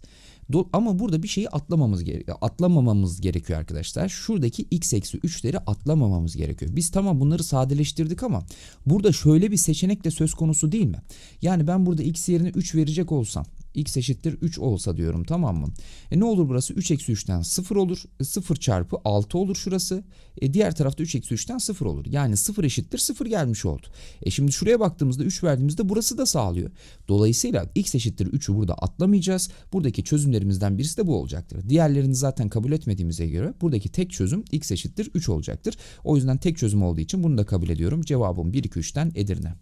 Do ama burada bir şeyi atlamamamız gerekiyor. Atlamamamız gerekiyor arkadaşlar. Şuradaki x eksi 3'leri atlamamamız gerekiyor. Biz tamam bunları sadeleştirdik ama burada şöyle bir seçenek de söz konusu değil mi? Yani ben burada x yerine 3 verecek olsam x eşittir 3 olsa diyorum tamam mı? E ne olur burası 3 eksi 3'ten 0 olur. 0 e, çarpı 6 olur şurası. E diğer tarafta 3 eksi 3'ten 0 olur. Yani 0 eşittir 0 gelmiş oldu. E şimdi şuraya baktığımızda 3 verdiğimizde burası da sağlıyor. Dolayısıyla x eşittir 3'ü burada atlamayacağız. Buradaki çözümlerimizden birisi de bu olacaktır. Diğerlerini zaten kabul etmediğimize göre buradaki tek çözüm x eşittir 3 olacaktır. O yüzden tek çözüm olduğu için bunu da kabul ediyorum. Cevabım 1 2 3'ten Edirne.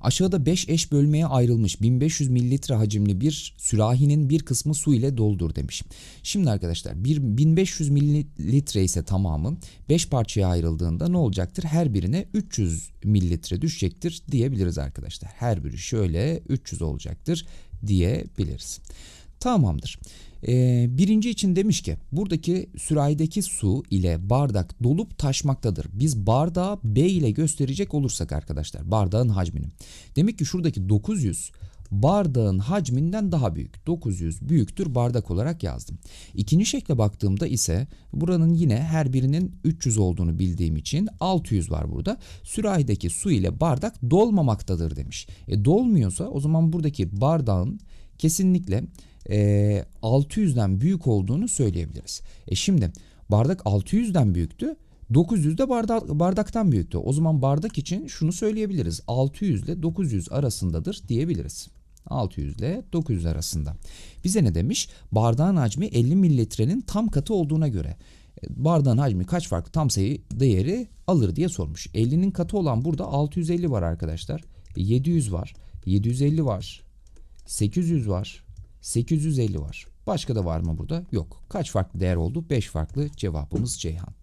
Aşağıda 5 eş bölmeye ayrılmış 1500 mililitre hacimli bir sürahinin bir kısmı su ile doldur demiş. Şimdi arkadaşlar 1500 mililitre ise tamamı 5 parçaya ayrıldığında ne olacaktır? Her birine 300 mililitre düşecektir diyebiliriz arkadaşlar. Her biri şöyle 300 olacaktır diyebiliriz. Tamamdır. Ee, birinci için demiş ki buradaki sürahideki su ile bardak dolup taşmaktadır. Biz bardağı B ile gösterecek olursak arkadaşlar bardağın hacmini. Demek ki şuradaki 900 bardağın hacminden daha büyük. 900 büyüktür bardak olarak yazdım. İkinci şekle baktığımda ise buranın yine her birinin 300 olduğunu bildiğim için 600 var burada. Sürahideki su ile bardak dolmamaktadır demiş. E dolmuyorsa o zaman buradaki bardağın kesinlikle e, 600'den büyük olduğunu söyleyebiliriz. E şimdi bardak 600'den büyüktü. 900 de bardak, bardaktan büyüktü. O zaman bardak için şunu söyleyebiliriz. 600 ile 900 arasındadır diyebiliriz. 600 ile 900 arasında. Bize ne demiş? Bardağın hacmi 50 mililitrenin tam katı olduğuna göre e, bardağın hacmi kaç farklı tam sayı değeri alır diye sormuş. 50'nin katı olan burada 650 var arkadaşlar. 700 e, var. 750 var. 800 var. 850 var. Başka da var mı burada? Yok. Kaç farklı değer oldu? 5 farklı cevabımız Ceyhan.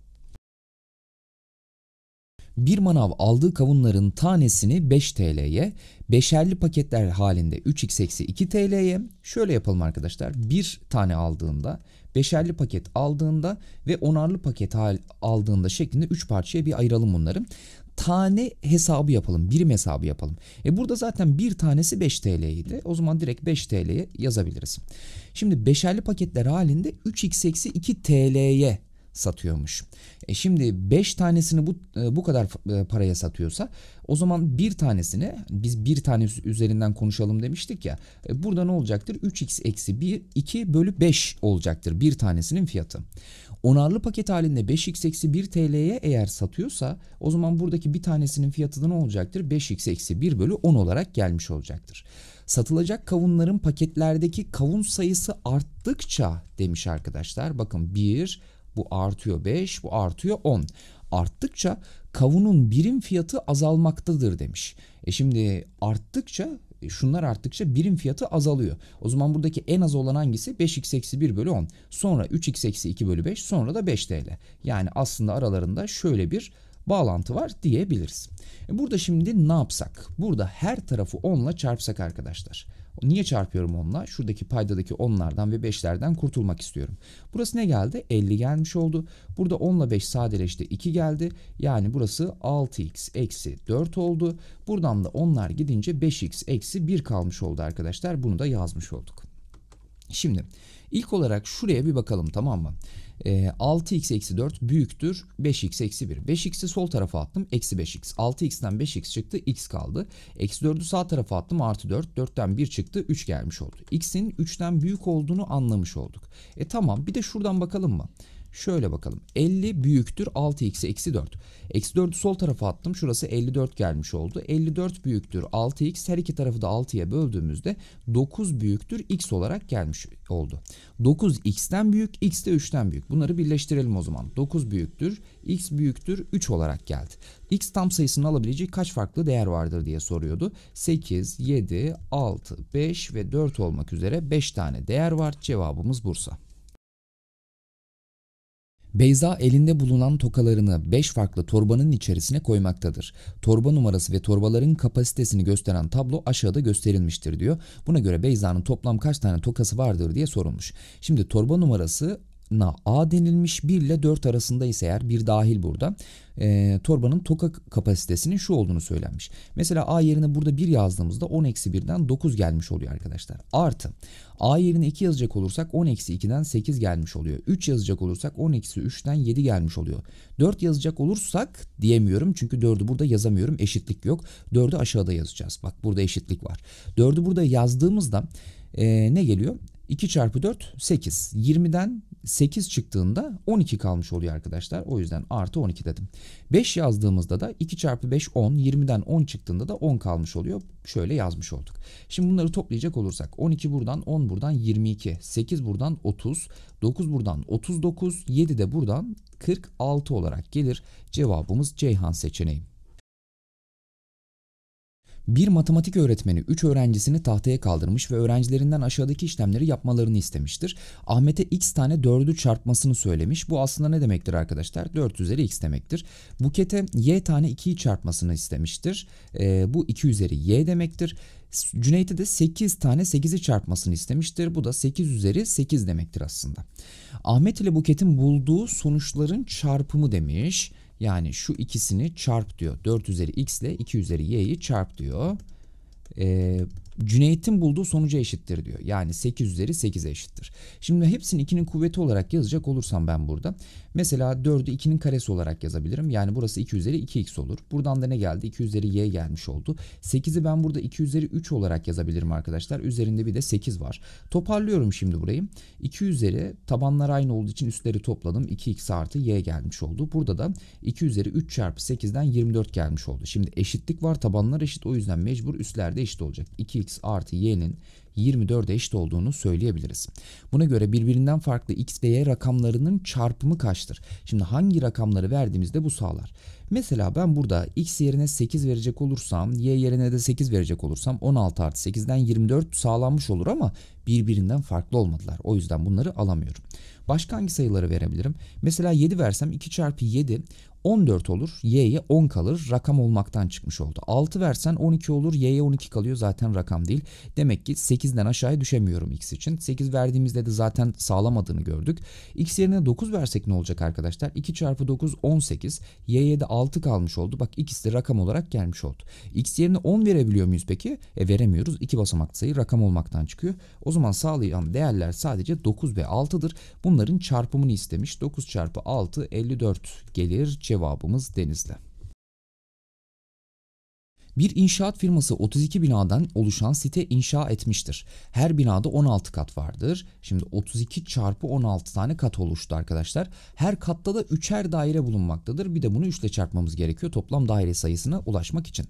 Bir manav aldığı kavunların tanesini 5 TL'ye, beşerli paketler halinde 3x eksi 2 TL'ye şöyle yapalım arkadaşlar. Bir tane aldığında, beşerli paket aldığında ve onarlı paket aldığında şeklinde 3 parçaya bir ayıralım bunları tane hesabı yapalım. Birim hesabı yapalım. E burada zaten bir tanesi 5 TL idi. O zaman direkt 5 TL'ye yazabiliriz. Şimdi beşerli paketler halinde 3x 2 TL'ye satıyormuş. E şimdi 5 tanesini bu e, bu kadar e, paraya satıyorsa o zaman bir tanesini biz bir tanesi üzerinden konuşalım demiştik ya. E, burada ne olacaktır? 3x eksi 1 2 bölü 5 olacaktır bir tanesinin fiyatı. Onarlı paket halinde 5x eksi 1 TL'ye eğer satıyorsa o zaman buradaki bir tanesinin fiyatı da ne olacaktır? 5x eksi 1 bölü 10 olarak gelmiş olacaktır. Satılacak kavunların paketlerdeki kavun sayısı arttıkça demiş arkadaşlar. Bakın 1, bu artıyor 5, bu artıyor 10. Arttıkça kavunun birim fiyatı azalmaktadır demiş. E şimdi arttıkça e şunlar arttıkça birim fiyatı azalıyor. O zaman buradaki en az olan hangisi? 5x eksi 1 bölü 10. Sonra 3x eksi 2 bölü 5. Sonra da 5 TL. Yani aslında aralarında şöyle bir bağlantı var diyebiliriz. E burada şimdi ne yapsak? Burada her tarafı 10 ile çarpsak arkadaşlar. Niye çarpıyorum onunla? Şuradaki paydadaki onlardan ve beşlerden kurtulmak istiyorum. Burası ne geldi? 50 gelmiş oldu. Burada 10 ile 5 sadeleşti 2 geldi. Yani burası 6x eksi 4 oldu. Buradan da onlar gidince 5x eksi 1 kalmış oldu arkadaşlar. Bunu da yazmış olduk. Şimdi ilk olarak şuraya bir bakalım tamam mı? E, ee, 6x eksi 4 büyüktür 5x eksi 1. 5x'i sol tarafa attım. Eksi 5x. 6x'ten 5x çıktı. x kaldı. Eksi 4'ü sağ tarafa attım. Artı 4. 4'ten 1 çıktı. 3 gelmiş oldu. x'in 3'ten büyük olduğunu anlamış olduk. E tamam bir de şuradan bakalım mı? Şöyle bakalım. 50 büyüktür 6x eksi 4. Eksi 4'ü sol tarafa attım. Şurası 54 gelmiş oldu. 54 büyüktür 6x. Her iki tarafı da 6'ya böldüğümüzde 9 büyüktür x olarak gelmiş oldu. 9 x'ten büyük x de 3'ten büyük. Bunları birleştirelim o zaman. 9 büyüktür x büyüktür 3 olarak geldi. X tam sayısını alabileceği kaç farklı değer vardır diye soruyordu. 8, 7, 6, 5 ve 4 olmak üzere 5 tane değer var. Cevabımız Bursa. Beyza elinde bulunan tokalarını 5 farklı torbanın içerisine koymaktadır. Torba numarası ve torbaların kapasitesini gösteren tablo aşağıda gösterilmiştir diyor. Buna göre Beyza'nın toplam kaç tane tokası vardır diye sorulmuş. Şimdi torba numarası na A denilmiş 1 ile 4 arasında ise eğer bir dahil burada e, torbanın toka kapasitesinin şu olduğunu söylenmiş. Mesela A yerine burada 1 yazdığımızda 10 eksi 1'den 9 gelmiş oluyor arkadaşlar. Artı A yerine 2 yazacak olursak 10 eksi 2'den 8 gelmiş oluyor. 3 yazacak olursak 10 eksi 3'ten 7 gelmiş oluyor. 4 yazacak olursak diyemiyorum çünkü 4'ü burada yazamıyorum eşitlik yok. 4'ü aşağıda yazacağız. Bak burada eşitlik var. 4'ü burada yazdığımızda e, ne geliyor? 2 çarpı 4 8. 20'den 8 çıktığında 12 kalmış oluyor arkadaşlar. O yüzden artı 12 dedim. 5 yazdığımızda da 2 çarpı 5 10. 20'den 10 çıktığında da 10 kalmış oluyor. Şöyle yazmış olduk. Şimdi bunları toplayacak olursak 12 buradan 10 buradan 22. 8 buradan 30. 9 buradan 39. 7 de buradan 46 olarak gelir. Cevabımız Ceyhan seçeneği. Bir matematik öğretmeni 3 öğrencisini tahtaya kaldırmış ve öğrencilerinden aşağıdaki işlemleri yapmalarını istemiştir. Ahmet'e x tane 4'ü çarpmasını söylemiş. Bu aslında ne demektir arkadaşlar? 4 üzeri x demektir. Buket'e y tane 2'yi çarpmasını istemiştir. E, bu 2 üzeri y demektir. Cüneyt'e de 8 tane 8'i çarpmasını istemiştir. Bu da 8 üzeri 8 demektir aslında. Ahmet ile Buket'in bulduğu sonuçların çarpımı demiş. Yani şu ikisini çarp diyor. 4 üzeri x ile 2 üzeri y'yi çarp diyor. Ee, Cüneyt'in bulduğu sonuca eşittir diyor. Yani 8 üzeri 8'e eşittir. Şimdi hepsini 2'nin kuvveti olarak yazacak olursam ben burada. Mesela 4'ü 2'nin karesi olarak yazabilirim. Yani burası 2 üzeri 2x olur. Buradan da ne geldi? 2 üzeri y gelmiş oldu. 8'i ben burada 2 üzeri 3 olarak yazabilirim arkadaşlar. Üzerinde bir de 8 var. Toparlıyorum şimdi burayı. 2 üzeri tabanlar aynı olduğu için üstleri topladım. 2x artı y gelmiş oldu. Burada da 2 üzeri 3 çarpı 8'den 24 gelmiş oldu. Şimdi eşitlik var. Tabanlar eşit. O yüzden mecbur üstler de eşit olacak. 2x artı y'nin 24'e eşit olduğunu söyleyebiliriz. Buna göre birbirinden farklı x ve y rakamlarının çarpımı kaçtır? Şimdi hangi rakamları verdiğimizde bu sağlar. Mesela ben burada x yerine 8 verecek olursam y yerine de 8 verecek olursam 16 artı 8'den 24 sağlanmış olur ama birbirinden farklı olmadılar. O yüzden bunları alamıyorum. Başka hangi sayıları verebilirim? Mesela 7 versem 2 çarpı 7 14 olur. Y'ye 10 kalır. Rakam olmaktan çıkmış oldu. 6 versen 12 olur. Y'ye 12 kalıyor. Zaten rakam değil. Demek ki 8'den aşağıya düşemiyorum x için. 8 verdiğimizde de zaten sağlamadığını gördük. x yerine 9 versek ne olacak arkadaşlar? 2 çarpı 9 18. Y'ye de 6 kalmış oldu. Bak ikisi de rakam olarak gelmiş oldu. x yerine 10 verebiliyor muyuz peki? E veremiyoruz. 2 basamaklı sayı rakam olmaktan çıkıyor. O zaman sağlayan değerler sadece 9 ve 6'dır. Bunların çarpımını istemiş. 9 çarpı 6 54 gelir Cevabımız Denizli. Bir inşaat firması 32 binadan oluşan site inşa etmiştir. Her binada 16 kat vardır. Şimdi 32 çarpı 16 tane kat oluştu arkadaşlar. Her katta da üçer daire bulunmaktadır. Bir de bunu 3 ile çarpmamız gerekiyor toplam daire sayısına ulaşmak için.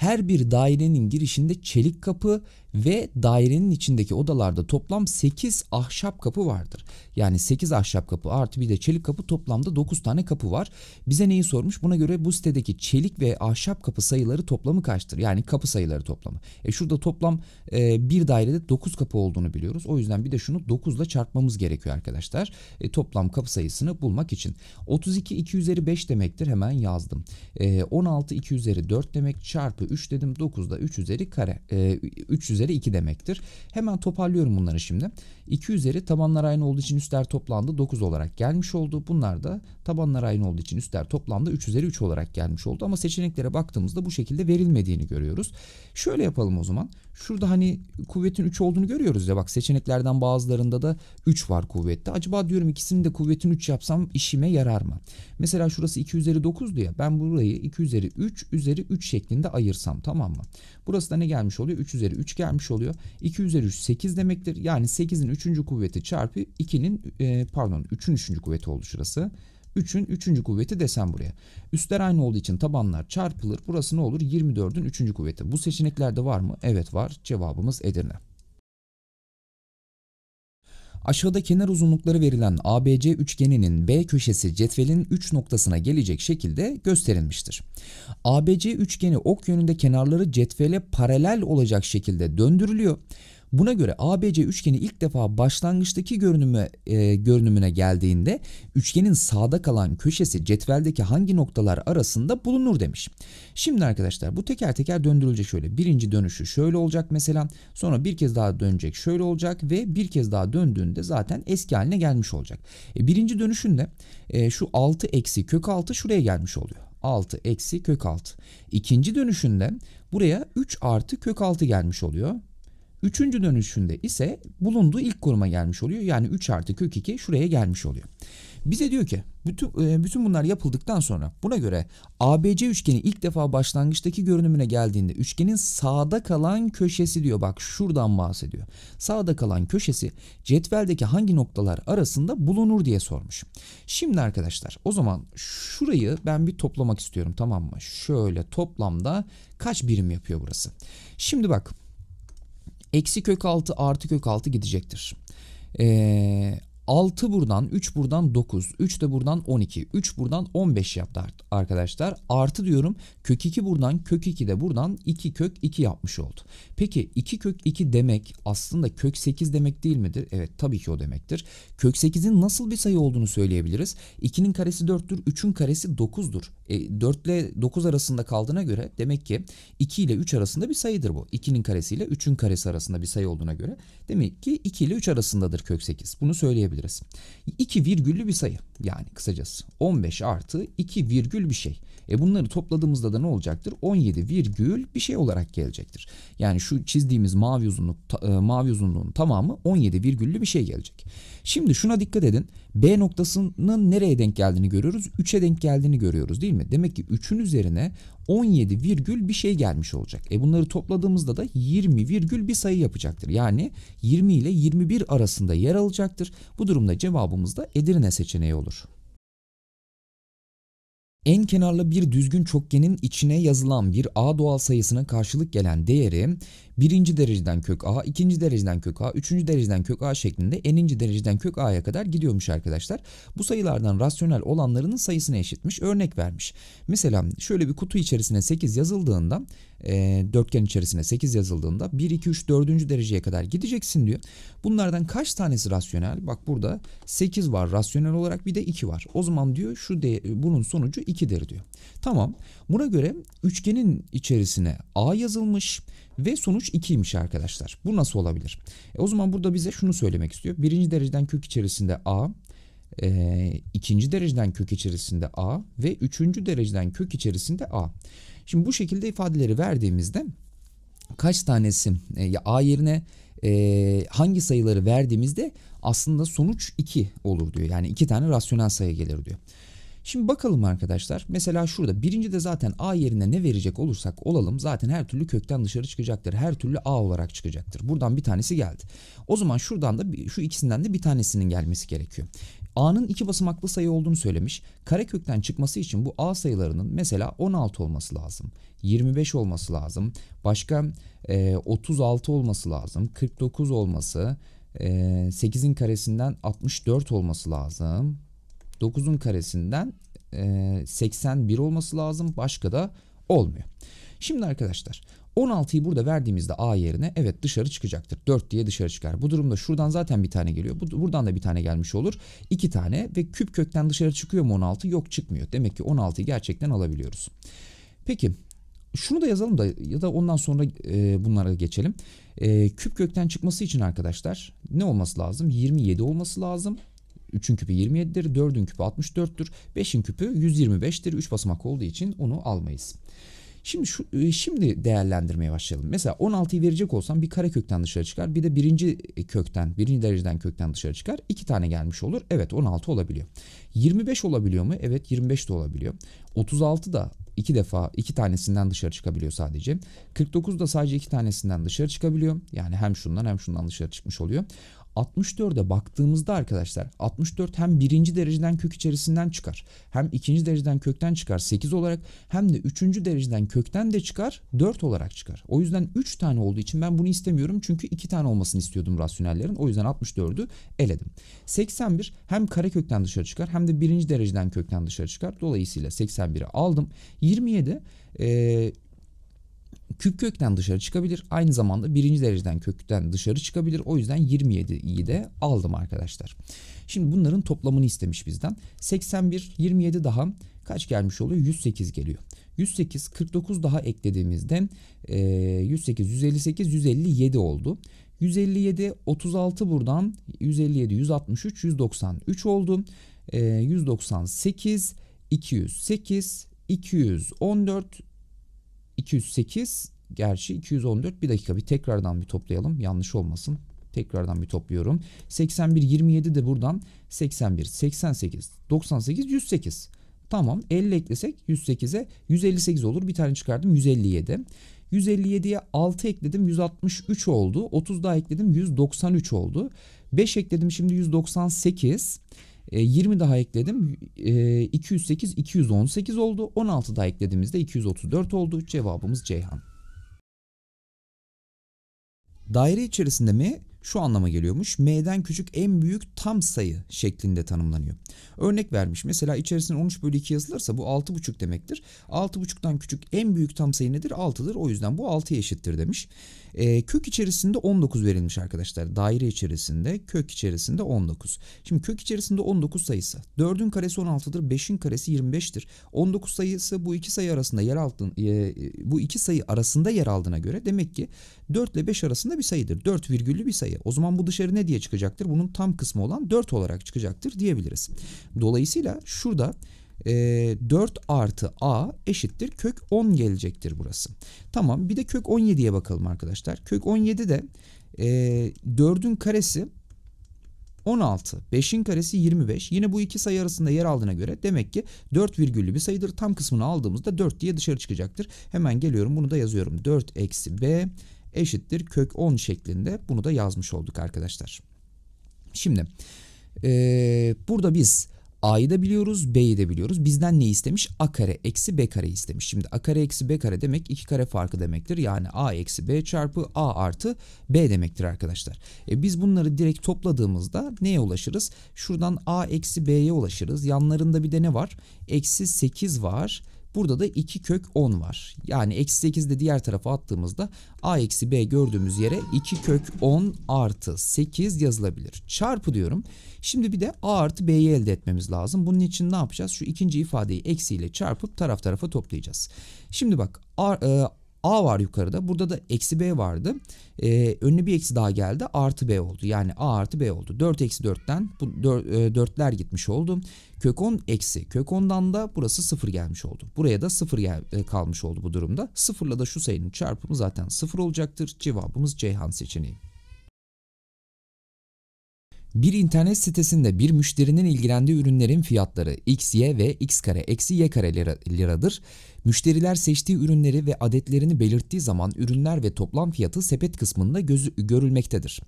Her bir dairenin girişinde çelik kapı ve dairenin içindeki odalarda toplam 8 ahşap kapı vardır. Yani 8 ahşap kapı artı bir de çelik kapı toplamda 9 tane kapı var. Bize neyi sormuş? Buna göre bu sitedeki çelik ve ahşap kapı sayıları toplamı kaçtır? Yani kapı sayıları toplamı. E şurada toplam e, bir dairede 9 kapı olduğunu biliyoruz. O yüzden bir de şunu 9 ile çarpmamız gerekiyor arkadaşlar. E, toplam kapı sayısını bulmak için. 32 2 üzeri 5 demektir. Hemen yazdım. E, 16 2 üzeri 4 demek çarpı 3 dedim 9 da 3 üzeri kare e, ee, 3 üzeri 2 demektir. Hemen toparlıyorum bunları şimdi. 2 üzeri tabanlar aynı olduğu için üstler toplandı 9 olarak gelmiş oldu. Bunlar da Tabanlar aynı olduğu için üstler toplamda 3 üzeri 3 olarak gelmiş oldu. Ama seçeneklere baktığımızda bu şekilde verilmediğini görüyoruz. Şöyle yapalım o zaman. Şurada hani kuvvetin 3 olduğunu görüyoruz ya. Bak seçeneklerden bazılarında da 3 var kuvvette. Acaba diyorum ikisini de kuvvetin 3 yapsam işime yarar mı? Mesela şurası 2 üzeri 9 diye. Ben burayı 2 üzeri 3 üzeri 3 şeklinde ayırsam tamam mı? Burası da ne gelmiş oluyor? 3 üzeri 3 gelmiş oluyor. 2 üzeri 3 8 demektir. Yani 8'in 3. kuvveti çarpı 2'nin e, pardon 3'ün 3. kuvveti oldu şurası. 3'ün 3. kuvveti desem buraya. Üstler aynı olduğu için tabanlar çarpılır. Burası ne olur? 24'ün 3. kuvveti. Bu seçeneklerde var mı? Evet var. Cevabımız Edirne. Aşağıda kenar uzunlukları verilen ABC üçgeninin B köşesi cetvelin 3 noktasına gelecek şekilde gösterilmiştir. ABC üçgeni ok yönünde kenarları cetvele paralel olacak şekilde döndürülüyor. Buna göre ABC üçgeni ilk defa başlangıçtaki görünümü e, görünümüne geldiğinde üçgenin sağda kalan köşesi cetveldeki hangi noktalar arasında bulunur demiş. Şimdi arkadaşlar bu teker teker döndürülecek şöyle. Birinci dönüşü şöyle olacak mesela. Sonra bir kez daha dönecek şöyle olacak ve bir kez daha döndüğünde zaten eski haline gelmiş olacak. E, birinci dönüşünde e, şu 6 eksi kök 6 şuraya gelmiş oluyor. 6 eksi kök 6. İkinci dönüşünde buraya 3 artı kök 6 gelmiş oluyor. Üçüncü dönüşünde ise bulunduğu ilk konuma gelmiş oluyor. Yani 3 artı kök 2 şuraya gelmiş oluyor. Bize diyor ki bütün, e, bütün bunlar yapıldıktan sonra buna göre ABC üçgeni ilk defa başlangıçtaki görünümüne geldiğinde üçgenin sağda kalan köşesi diyor bak şuradan bahsediyor. Sağda kalan köşesi cetveldeki hangi noktalar arasında bulunur diye sormuş. Şimdi arkadaşlar o zaman şurayı ben bir toplamak istiyorum tamam mı? Şöyle toplamda kaç birim yapıyor burası? Şimdi bak eksi kök 6 artı kök 6 gidecektir. Ee, 6 buradan 3 buradan 9 3 de buradan 12 3 buradan 15 yaptı arkadaşlar artı diyorum kök 2 buradan kök 2 de buradan 2 kök 2 yapmış oldu. Peki 2 kök 2 demek aslında kök 8 demek değil midir? Evet tabii ki o demektir. Kök 8'in nasıl bir sayı olduğunu söyleyebiliriz. 2'nin karesi 4'tür 3'ün karesi 9'dur. E, 4 ile 9 arasında kaldığına göre demek ki 2 ile 3 arasında bir sayıdır bu. 2'nin karesi ile 3'ün karesi arasında bir sayı olduğuna göre demek ki 2 ile 3 arasındadır kök 8 bunu söyleyebiliriz yazabiliriz. 2 virgüllü bir sayı yani kısacası 15 artı 2 virgül bir şey. E bunları topladığımızda da ne olacaktır? 17 virgül bir şey olarak gelecektir. Yani şu çizdiğimiz mavi uzunluk e, mavi uzunluğun tamamı 17 virgüllü bir şey gelecek. Şimdi şuna dikkat edin. B noktasının nereye denk geldiğini görüyoruz. 3'e denk geldiğini görüyoruz değil mi? Demek ki 3'ün üzerine 17 virgül bir şey gelmiş olacak. E bunları topladığımızda da 20 virgül bir sayı yapacaktır. Yani 20 ile 21 arasında yer alacaktır. Bu durumda cevabımız da Edirne seçeneği olur. En kenarlı bir düzgün çokgenin içine yazılan bir a doğal sayısına karşılık gelen değeri birinci dereceden kök A, ikinci dereceden kök A, üçüncü dereceden kök A şeklinde eninci dereceden kök A'ya kadar gidiyormuş arkadaşlar. Bu sayılardan rasyonel olanlarının sayısına eşitmiş. Örnek vermiş. Mesela şöyle bir kutu içerisine 8 yazıldığında e, dörtgen içerisine 8 yazıldığında 1, 2, 3, 4. dereceye kadar gideceksin diyor. Bunlardan kaç tanesi rasyonel? Bak burada 8 var rasyonel olarak bir de 2 var. O zaman diyor şu de, bunun sonucu 2'dir diyor. Tamam. Buna göre üçgenin içerisine A yazılmış ve sonuç 2'ymiş arkadaşlar. Bu nasıl olabilir? E o zaman burada bize şunu söylemek istiyor. Birinci dereceden kök içerisinde A, e, ikinci dereceden kök içerisinde A ve üçüncü dereceden kök içerisinde A. Şimdi bu şekilde ifadeleri verdiğimizde kaç tanesi e, A yerine e, hangi sayıları verdiğimizde aslında sonuç 2 olur diyor. Yani 2 tane rasyonel sayı gelir diyor. Şimdi bakalım arkadaşlar. Mesela şurada birinci de zaten A yerine ne verecek olursak olalım zaten her türlü kökten dışarı çıkacaktır. Her türlü A olarak çıkacaktır. Buradan bir tanesi geldi. O zaman şuradan da şu ikisinden de bir tanesinin gelmesi gerekiyor. A'nın iki basamaklı sayı olduğunu söylemiş. Karekökten çıkması için bu A sayılarının mesela 16 olması lazım. 25 olması lazım. Başka e, 36 olması lazım. 49 olması, e, 8'in karesinden 64 olması lazım 9'un karesinden 81 e, olması lazım. Başka da olmuyor. Şimdi arkadaşlar 16'yı burada verdiğimizde A yerine evet dışarı çıkacaktır. 4 diye dışarı çıkar. Bu durumda şuradan zaten bir tane geliyor. Buradan da bir tane gelmiş olur. 2 tane ve küp kökten dışarı çıkıyor mu 16? Yok çıkmıyor. Demek ki 16'yı gerçekten alabiliyoruz. Peki şunu da yazalım da ya da ondan sonra e, bunlara geçelim. E, küp kökten çıkması için arkadaşlar ne olması lazım? 27 olması lazım. 3'ün küpü 27'dir, 4'ün küpü 64'tür, 5'in küpü 125'tir. 3 basamak olduğu için onu almayız. Şimdi şu, e, şimdi değerlendirmeye başlayalım. Mesela 16'yı verecek olsam bir kare kökten dışarı çıkar. Bir de birinci kökten, birinci dereceden kökten dışarı çıkar. İki tane gelmiş olur. Evet 16 olabiliyor. 25 olabiliyor mu? Evet 25 de olabiliyor. 36 da iki defa iki tanesinden dışarı çıkabiliyor sadece. 49 da sadece iki tanesinden dışarı çıkabiliyor. Yani hem şundan hem şundan dışarı çıkmış oluyor. 64'e baktığımızda arkadaşlar 64 hem birinci dereceden kök içerisinden çıkar. Hem ikinci dereceden kökten çıkar 8 olarak hem de üçüncü dereceden kökten de çıkar 4 olarak çıkar. O yüzden 3 tane olduğu için ben bunu istemiyorum. Çünkü 2 tane olmasını istiyordum rasyonellerin. O yüzden 64'ü eledim. 81 hem kare kökten dışarı çıkar hem de birinci dereceden kökten dışarı çıkar. Dolayısıyla 81'i aldım. 27 e, küp kökten dışarı çıkabilir. Aynı zamanda birinci dereceden kökten dışarı çıkabilir. O yüzden 27'yi de aldım arkadaşlar. Şimdi bunların toplamını istemiş bizden. 81, 27 daha kaç gelmiş oluyor? 108 geliyor. 108, 49 daha eklediğimizde 108, 158, 157 oldu. 157, 36 buradan 157, 163, 193 oldu. 198, 208, 214, 208 gerçi 214 bir dakika bir tekrardan bir toplayalım yanlış olmasın. Tekrardan bir topluyorum. 81 27 de buradan 81 88 98 108. Tamam 50 eklesek 108'e 158 olur. Bir tane çıkardım 157. 157'ye 6 ekledim 163 oldu. 30 daha ekledim 193 oldu. 5 ekledim şimdi 198. 198. 20 e, daha ekledim. 208 e, 218 oldu. 16 daha eklediğimizde 234 oldu. Cevabımız Ceyhan. Daire içerisinde mi? şu anlama geliyormuş. M'den küçük en büyük tam sayı şeklinde tanımlanıyor. Örnek vermiş. Mesela içerisine 13 bölü 2 yazılırsa bu 6,5 demektir. 6,5'tan küçük en büyük tam sayı nedir? 6'dır. O yüzden bu 6'ya eşittir demiş. E, kök içerisinde 19 verilmiş arkadaşlar. Daire içerisinde kök içerisinde 19. Şimdi kök içerisinde 19 sayısı. 4'ün karesi 16'dır. 5'in karesi 25'tir. 19 sayısı bu iki sayı arasında yer aldığın, e, e, bu iki sayı arasında yer aldığına göre demek ki 4 ile 5 arasında bir sayıdır. 4 virgüllü bir sayı sayı. O zaman bu dışarı ne diye çıkacaktır? Bunun tam kısmı olan 4 olarak çıkacaktır diyebiliriz. Dolayısıyla şurada e, 4 artı a eşittir kök 10 gelecektir burası. Tamam bir de kök 17'ye bakalım arkadaşlar. Kök 17 de e, 4'ün karesi 16, 5'in karesi 25. Yine bu iki sayı arasında yer aldığına göre demek ki 4 virgüllü bir sayıdır. Tam kısmını aldığımızda 4 diye dışarı çıkacaktır. Hemen geliyorum bunu da yazıyorum. 4 eksi b eşittir kök 10 şeklinde bunu da yazmış olduk arkadaşlar. Şimdi e, burada biz A'yı da biliyoruz, B'yi de biliyoruz. Bizden ne istemiş? A kare eksi B kare istemiş. Şimdi A kare eksi B kare demek iki kare farkı demektir. Yani A eksi B çarpı A artı B demektir arkadaşlar. E biz bunları direkt topladığımızda neye ulaşırız? Şuradan A eksi B'ye ulaşırız. Yanlarında bir de ne var? Eksi 8 var Burada da 2 kök 10 var. Yani eksi 8 de diğer tarafa attığımızda a eksi b gördüğümüz yere 2 kök 10 artı 8 yazılabilir. Çarpı diyorum. Şimdi bir de a artı b'yi elde etmemiz lazım. Bunun için ne yapacağız? Şu ikinci ifadeyi eksiyle çarpıp taraf tarafa toplayacağız. Şimdi bak e, A var yukarıda. Burada da eksi B vardı. Ee, önüne bir eksi daha geldi. Artı B oldu. Yani A artı B oldu. 4 eksi 4'ten bu 4'ler e, gitmiş oldu. Kök 10 eksi. Kök 10'dan da burası 0 gelmiş oldu. Buraya da 0 gel e, kalmış oldu bu durumda. 0 da şu sayının çarpımı zaten 0 olacaktır. Cevabımız Ceyhan seçeneği. Bir internet sitesinde bir müşterinin ilgilendiği ürünlerin fiyatları x, y ve x kare eksi y kare lira, liradır. Müşteriler seçtiği ürünleri ve adetlerini belirttiği zaman ürünler ve toplam fiyatı sepet kısmında gözü, görülmektedir.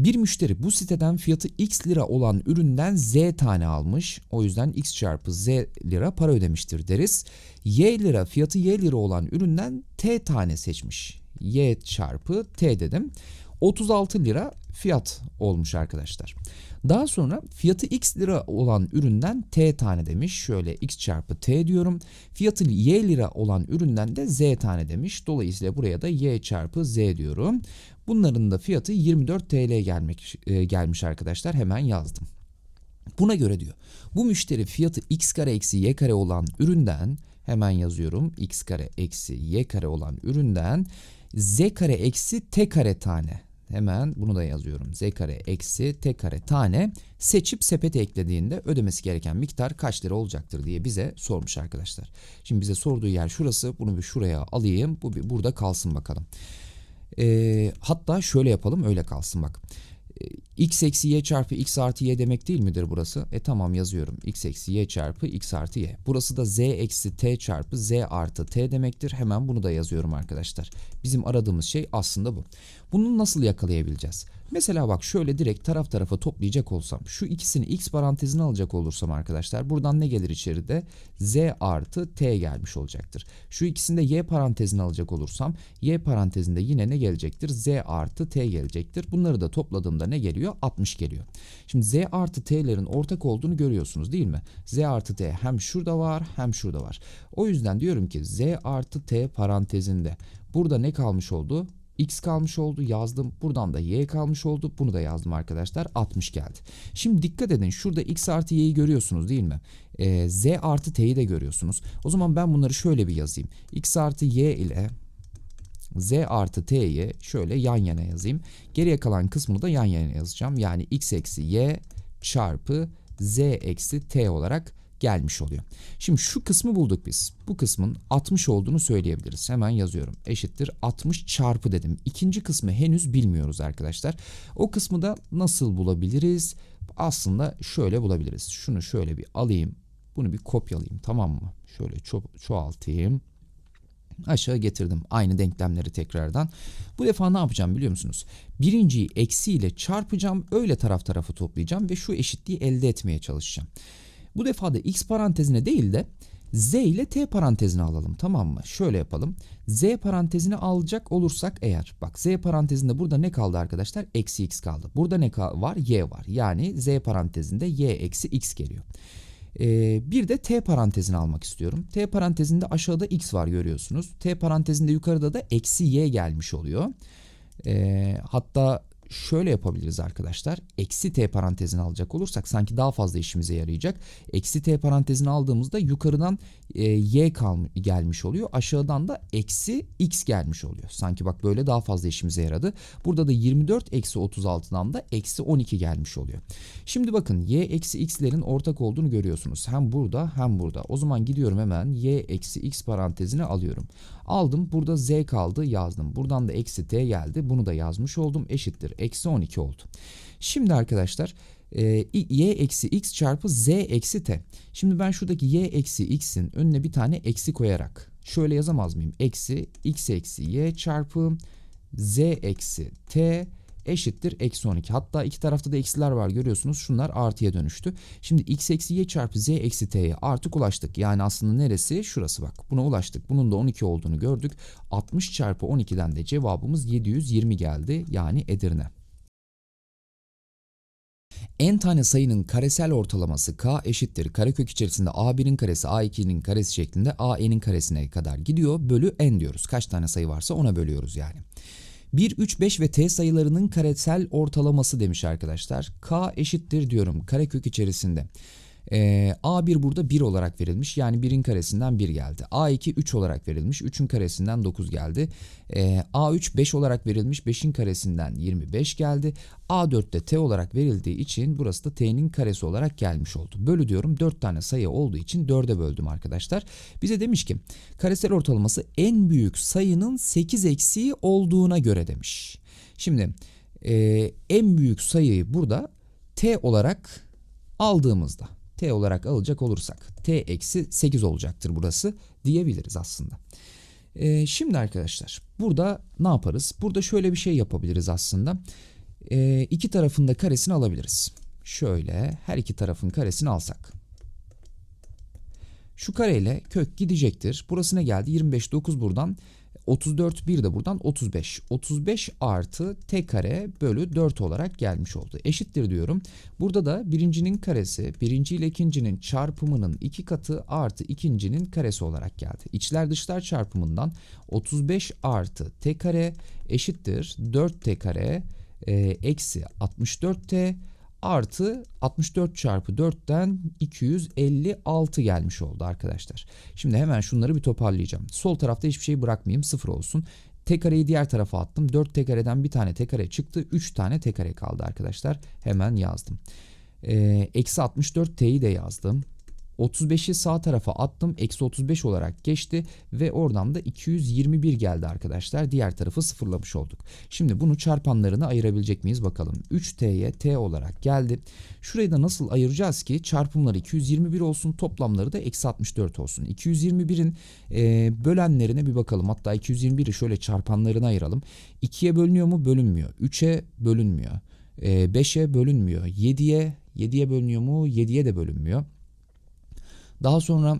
Bir müşteri bu siteden fiyatı x lira olan üründen z tane almış. O yüzden x çarpı z lira para ödemiştir deriz. Y lira fiyatı y lira olan üründen t tane seçmiş. y çarpı t dedim. 36 lira fiyat olmuş arkadaşlar. Daha sonra fiyatı x lira olan üründen t tane demiş. Şöyle x çarpı t diyorum. Fiyatı y lira olan üründen de z tane demiş. Dolayısıyla buraya da y çarpı z diyorum. Bunların da fiyatı 24 TL gelmek, e, gelmiş arkadaşlar. Hemen yazdım. Buna göre diyor. Bu müşteri fiyatı x kare eksi y kare olan üründen hemen yazıyorum. x kare eksi y kare olan üründen z kare eksi t kare tane Hemen bunu da yazıyorum. Z kare eksi T kare tane seçip sepete eklediğinde ödemesi gereken miktar kaç lira olacaktır diye bize sormuş arkadaşlar. Şimdi bize sorduğu yer şurası. Bunu bir şuraya alayım. Bu bir burada kalsın bakalım. E, hatta şöyle yapalım öyle kalsın bak x eksi y çarpı x artı y demek değil midir burası? E tamam yazıyorum. x eksi y çarpı x artı y. Burası da z eksi t çarpı z artı t demektir. Hemen bunu da yazıyorum arkadaşlar. Bizim aradığımız şey aslında bu. Bunu nasıl yakalayabileceğiz? Mesela bak şöyle direkt taraf tarafa toplayacak olsam şu ikisini x parantezine alacak olursam arkadaşlar buradan ne gelir içeride? z artı t gelmiş olacaktır. Şu ikisini de y parantezine alacak olursam y parantezinde yine ne gelecektir? z artı t gelecektir. Bunları da topladığımda ne geliyor? 60 geliyor. Şimdi z artı t'lerin ortak olduğunu görüyorsunuz değil mi? z artı t hem şurada var hem şurada var. O yüzden diyorum ki z artı t parantezinde burada ne kalmış oldu? x kalmış oldu yazdım. Buradan da y kalmış oldu. Bunu da yazdım arkadaşlar. 60 geldi. Şimdi dikkat edin şurada x artı y'yi görüyorsunuz değil mi? Ee, z artı t'yi de görüyorsunuz. O zaman ben bunları şöyle bir yazayım. x artı y ile z artı t'yi şöyle yan yana yazayım. Geriye kalan kısmını da yan yana yazacağım. Yani x eksi y çarpı z eksi t olarak gelmiş oluyor. Şimdi şu kısmı bulduk biz. Bu kısmın 60 olduğunu söyleyebiliriz. Hemen yazıyorum. Eşittir 60 çarpı dedim. İkinci kısmı henüz bilmiyoruz arkadaşlar. O kısmı da nasıl bulabiliriz? Aslında şöyle bulabiliriz. Şunu şöyle bir alayım. Bunu bir kopyalayayım tamam mı? Şöyle ço çoğaltayım. Aşağı getirdim aynı denklemleri tekrardan. Bu defa ne yapacağım biliyor musunuz? Birinciyi eksiyle çarpacağım öyle taraf tarafı toplayacağım ve şu eşitliği elde etmeye çalışacağım. Bu defa da x parantezine değil de z ile t parantezini alalım tamam mı? Şöyle yapalım. z parantezini alacak olursak eğer bak z parantezinde burada ne kaldı arkadaşlar? Eksi x kaldı. Burada ne var? y var. Yani z parantezinde y eksi x geliyor. Ee, bir de t parantezini almak istiyorum. t parantezinde aşağıda x var görüyorsunuz. t parantezinde yukarıda da eksi y gelmiş oluyor. Ee, hatta şöyle yapabiliriz arkadaşlar. Eksi t parantezini alacak olursak sanki daha fazla işimize yarayacak. Eksi t parantezini aldığımızda yukarıdan e, y gelmiş oluyor. Aşağıdan da eksi x gelmiş oluyor. Sanki bak böyle daha fazla işimize yaradı. Burada da 24 eksi 36'dan da eksi 12 gelmiş oluyor. Şimdi bakın y eksi x'lerin ortak olduğunu görüyorsunuz. Hem burada hem burada. O zaman gidiyorum hemen y eksi x parantezini alıyorum. Aldım burada z kaldı yazdım. Buradan da eksi t geldi. Bunu da yazmış oldum. Eşittir. Eksi 12 oldu. Şimdi arkadaşlar e, y eksi x çarpı z eksi t. Şimdi ben şuradaki y eksi x'in önüne bir tane eksi koyarak şöyle yazamaz mıyım? Eksi x eksi y çarpı z eksi t eşittir eksi 12. Hatta iki tarafta da eksiler var görüyorsunuz. Şunlar artıya dönüştü. Şimdi x eksi y çarpı z eksi t'ye artık ulaştık. Yani aslında neresi? Şurası bak. Buna ulaştık. Bunun da 12 olduğunu gördük. 60 çarpı 12'den de cevabımız 720 geldi. Yani Edirne. En tane sayının karesel ortalaması k eşittir. Karekök içerisinde a1'in karesi a2'nin karesi şeklinde a n'in karesine kadar gidiyor. Bölü n diyoruz. Kaç tane sayı varsa ona bölüyoruz yani. 1, 3, 5 ve t sayılarının karesel ortalaması demiş arkadaşlar. k eşittir diyorum karekök içerisinde. E, ee, A1 burada 1 olarak verilmiş. Yani 1'in karesinden 1 geldi. A2 3 olarak verilmiş. 3'ün karesinden 9 geldi. E, A3 5 olarak verilmiş. 5'in karesinden 25 geldi. A4 de T olarak verildiği için burası da T'nin karesi olarak gelmiş oldu. Bölü diyorum 4 tane sayı olduğu için 4'e böldüm arkadaşlar. Bize demiş ki karesel ortalaması en büyük sayının 8 eksiği olduğuna göre demiş. Şimdi e, en büyük sayıyı burada T olarak aldığımızda t olarak alacak olursak t eksi 8 olacaktır burası diyebiliriz aslında. E, şimdi arkadaşlar burada ne yaparız? Burada şöyle bir şey yapabiliriz aslında. E, iki tarafın da karesini alabiliriz. Şöyle her iki tarafın karesini alsak. Şu kareyle kök gidecektir. Burası ne geldi? 25 9 buradan 34 1 de buradan 35. 35 artı t kare bölü 4 olarak gelmiş oldu. Eşittir diyorum. Burada da birincinin karesi birinci ile ikincinin çarpımının iki katı artı ikincinin karesi olarak geldi. İçler dışlar çarpımından 35 artı t kare eşittir 4t kare e, eksi 64t artı 64 çarpı 4'ten 256 gelmiş oldu arkadaşlar. Şimdi hemen şunları bir toparlayacağım. Sol tarafta hiçbir şey bırakmayayım sıfır olsun. Tekareyi diğer tarafa attım. 4 T bir tane T çıktı. 3 tane T kaldı arkadaşlar. Hemen yazdım. Ee, eksi 64 T'yi de yazdım. 35'i sağ tarafa attım. Eksi 35 olarak geçti ve oradan da 221 geldi arkadaşlar. Diğer tarafı sıfırlamış olduk. Şimdi bunu çarpanlarına ayırabilecek miyiz bakalım. 3t'ye t olarak geldi. Şurayı da nasıl ayıracağız ki çarpımları 221 olsun toplamları da eksi 64 olsun. 221'in e, bölenlerine bir bakalım. Hatta 221'i şöyle çarpanlarına ayıralım. 2'ye bölünüyor mu? Bölünmüyor. 3'e bölünmüyor. 5'e bölünmüyor. 7'ye 7'ye bölünüyor mu? 7'ye de bölünmüyor. Daha sonra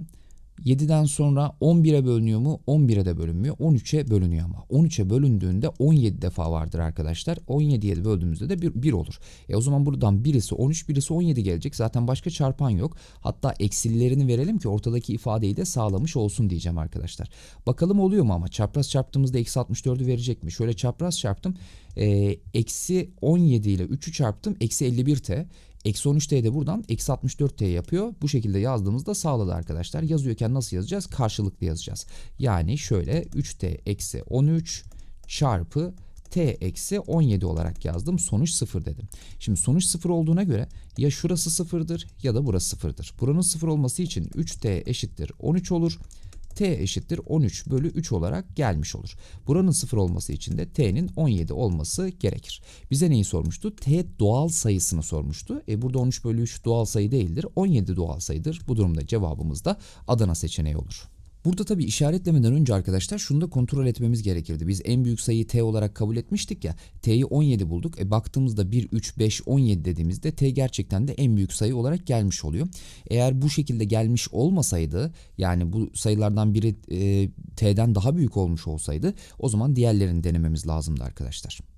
7'den sonra 11'e bölünüyor mu? 11'e de bölünmüyor. 13'e bölünüyor ama. 13'e bölündüğünde 17 defa vardır arkadaşlar. 17'ye böldüğümüzde de 1, 1 olur. E o zaman buradan birisi 13, birisi 17 gelecek. Zaten başka çarpan yok. Hatta eksillerini verelim ki ortadaki ifadeyi de sağlamış olsun diyeceğim arkadaşlar. Bakalım oluyor mu ama çapraz çarptığımızda eksi 64'ü verecek mi? Şöyle çapraz çarptım. E, eksi 17 ile 3'ü çarptım. Eksi 51 t. Eksi 13t de buradan eksi 64t yapıyor. Bu şekilde yazdığımızda sağladı arkadaşlar. Yazıyorken nasıl yazacağız? Karşılıklı yazacağız. Yani şöyle 3t eksi 13 çarpı t eksi 17 olarak yazdım. Sonuç 0 dedim. Şimdi sonuç 0 olduğuna göre ya şurası 0'dır ya da burası 0'dır. Buranın 0 olması için 3t eşittir 13 olur t eşittir 13 bölü 3 olarak gelmiş olur. Buranın 0 olması için de t'nin 17 olması gerekir. Bize neyi sormuştu? t doğal sayısını sormuştu. E burada 13 bölü 3 doğal sayı değildir. 17 doğal sayıdır. Bu durumda cevabımız da Adana seçeneği olur. Burada tabii işaretlemeden önce arkadaşlar şunu da kontrol etmemiz gerekirdi. Biz en büyük sayıyı t olarak kabul etmiştik ya. t'yi 17 bulduk. E baktığımızda 1, 3, 5, 17 dediğimizde t gerçekten de en büyük sayı olarak gelmiş oluyor. Eğer bu şekilde gelmiş olmasaydı yani bu sayılardan biri e, t'den daha büyük olmuş olsaydı o zaman diğerlerini denememiz lazımdı arkadaşlar.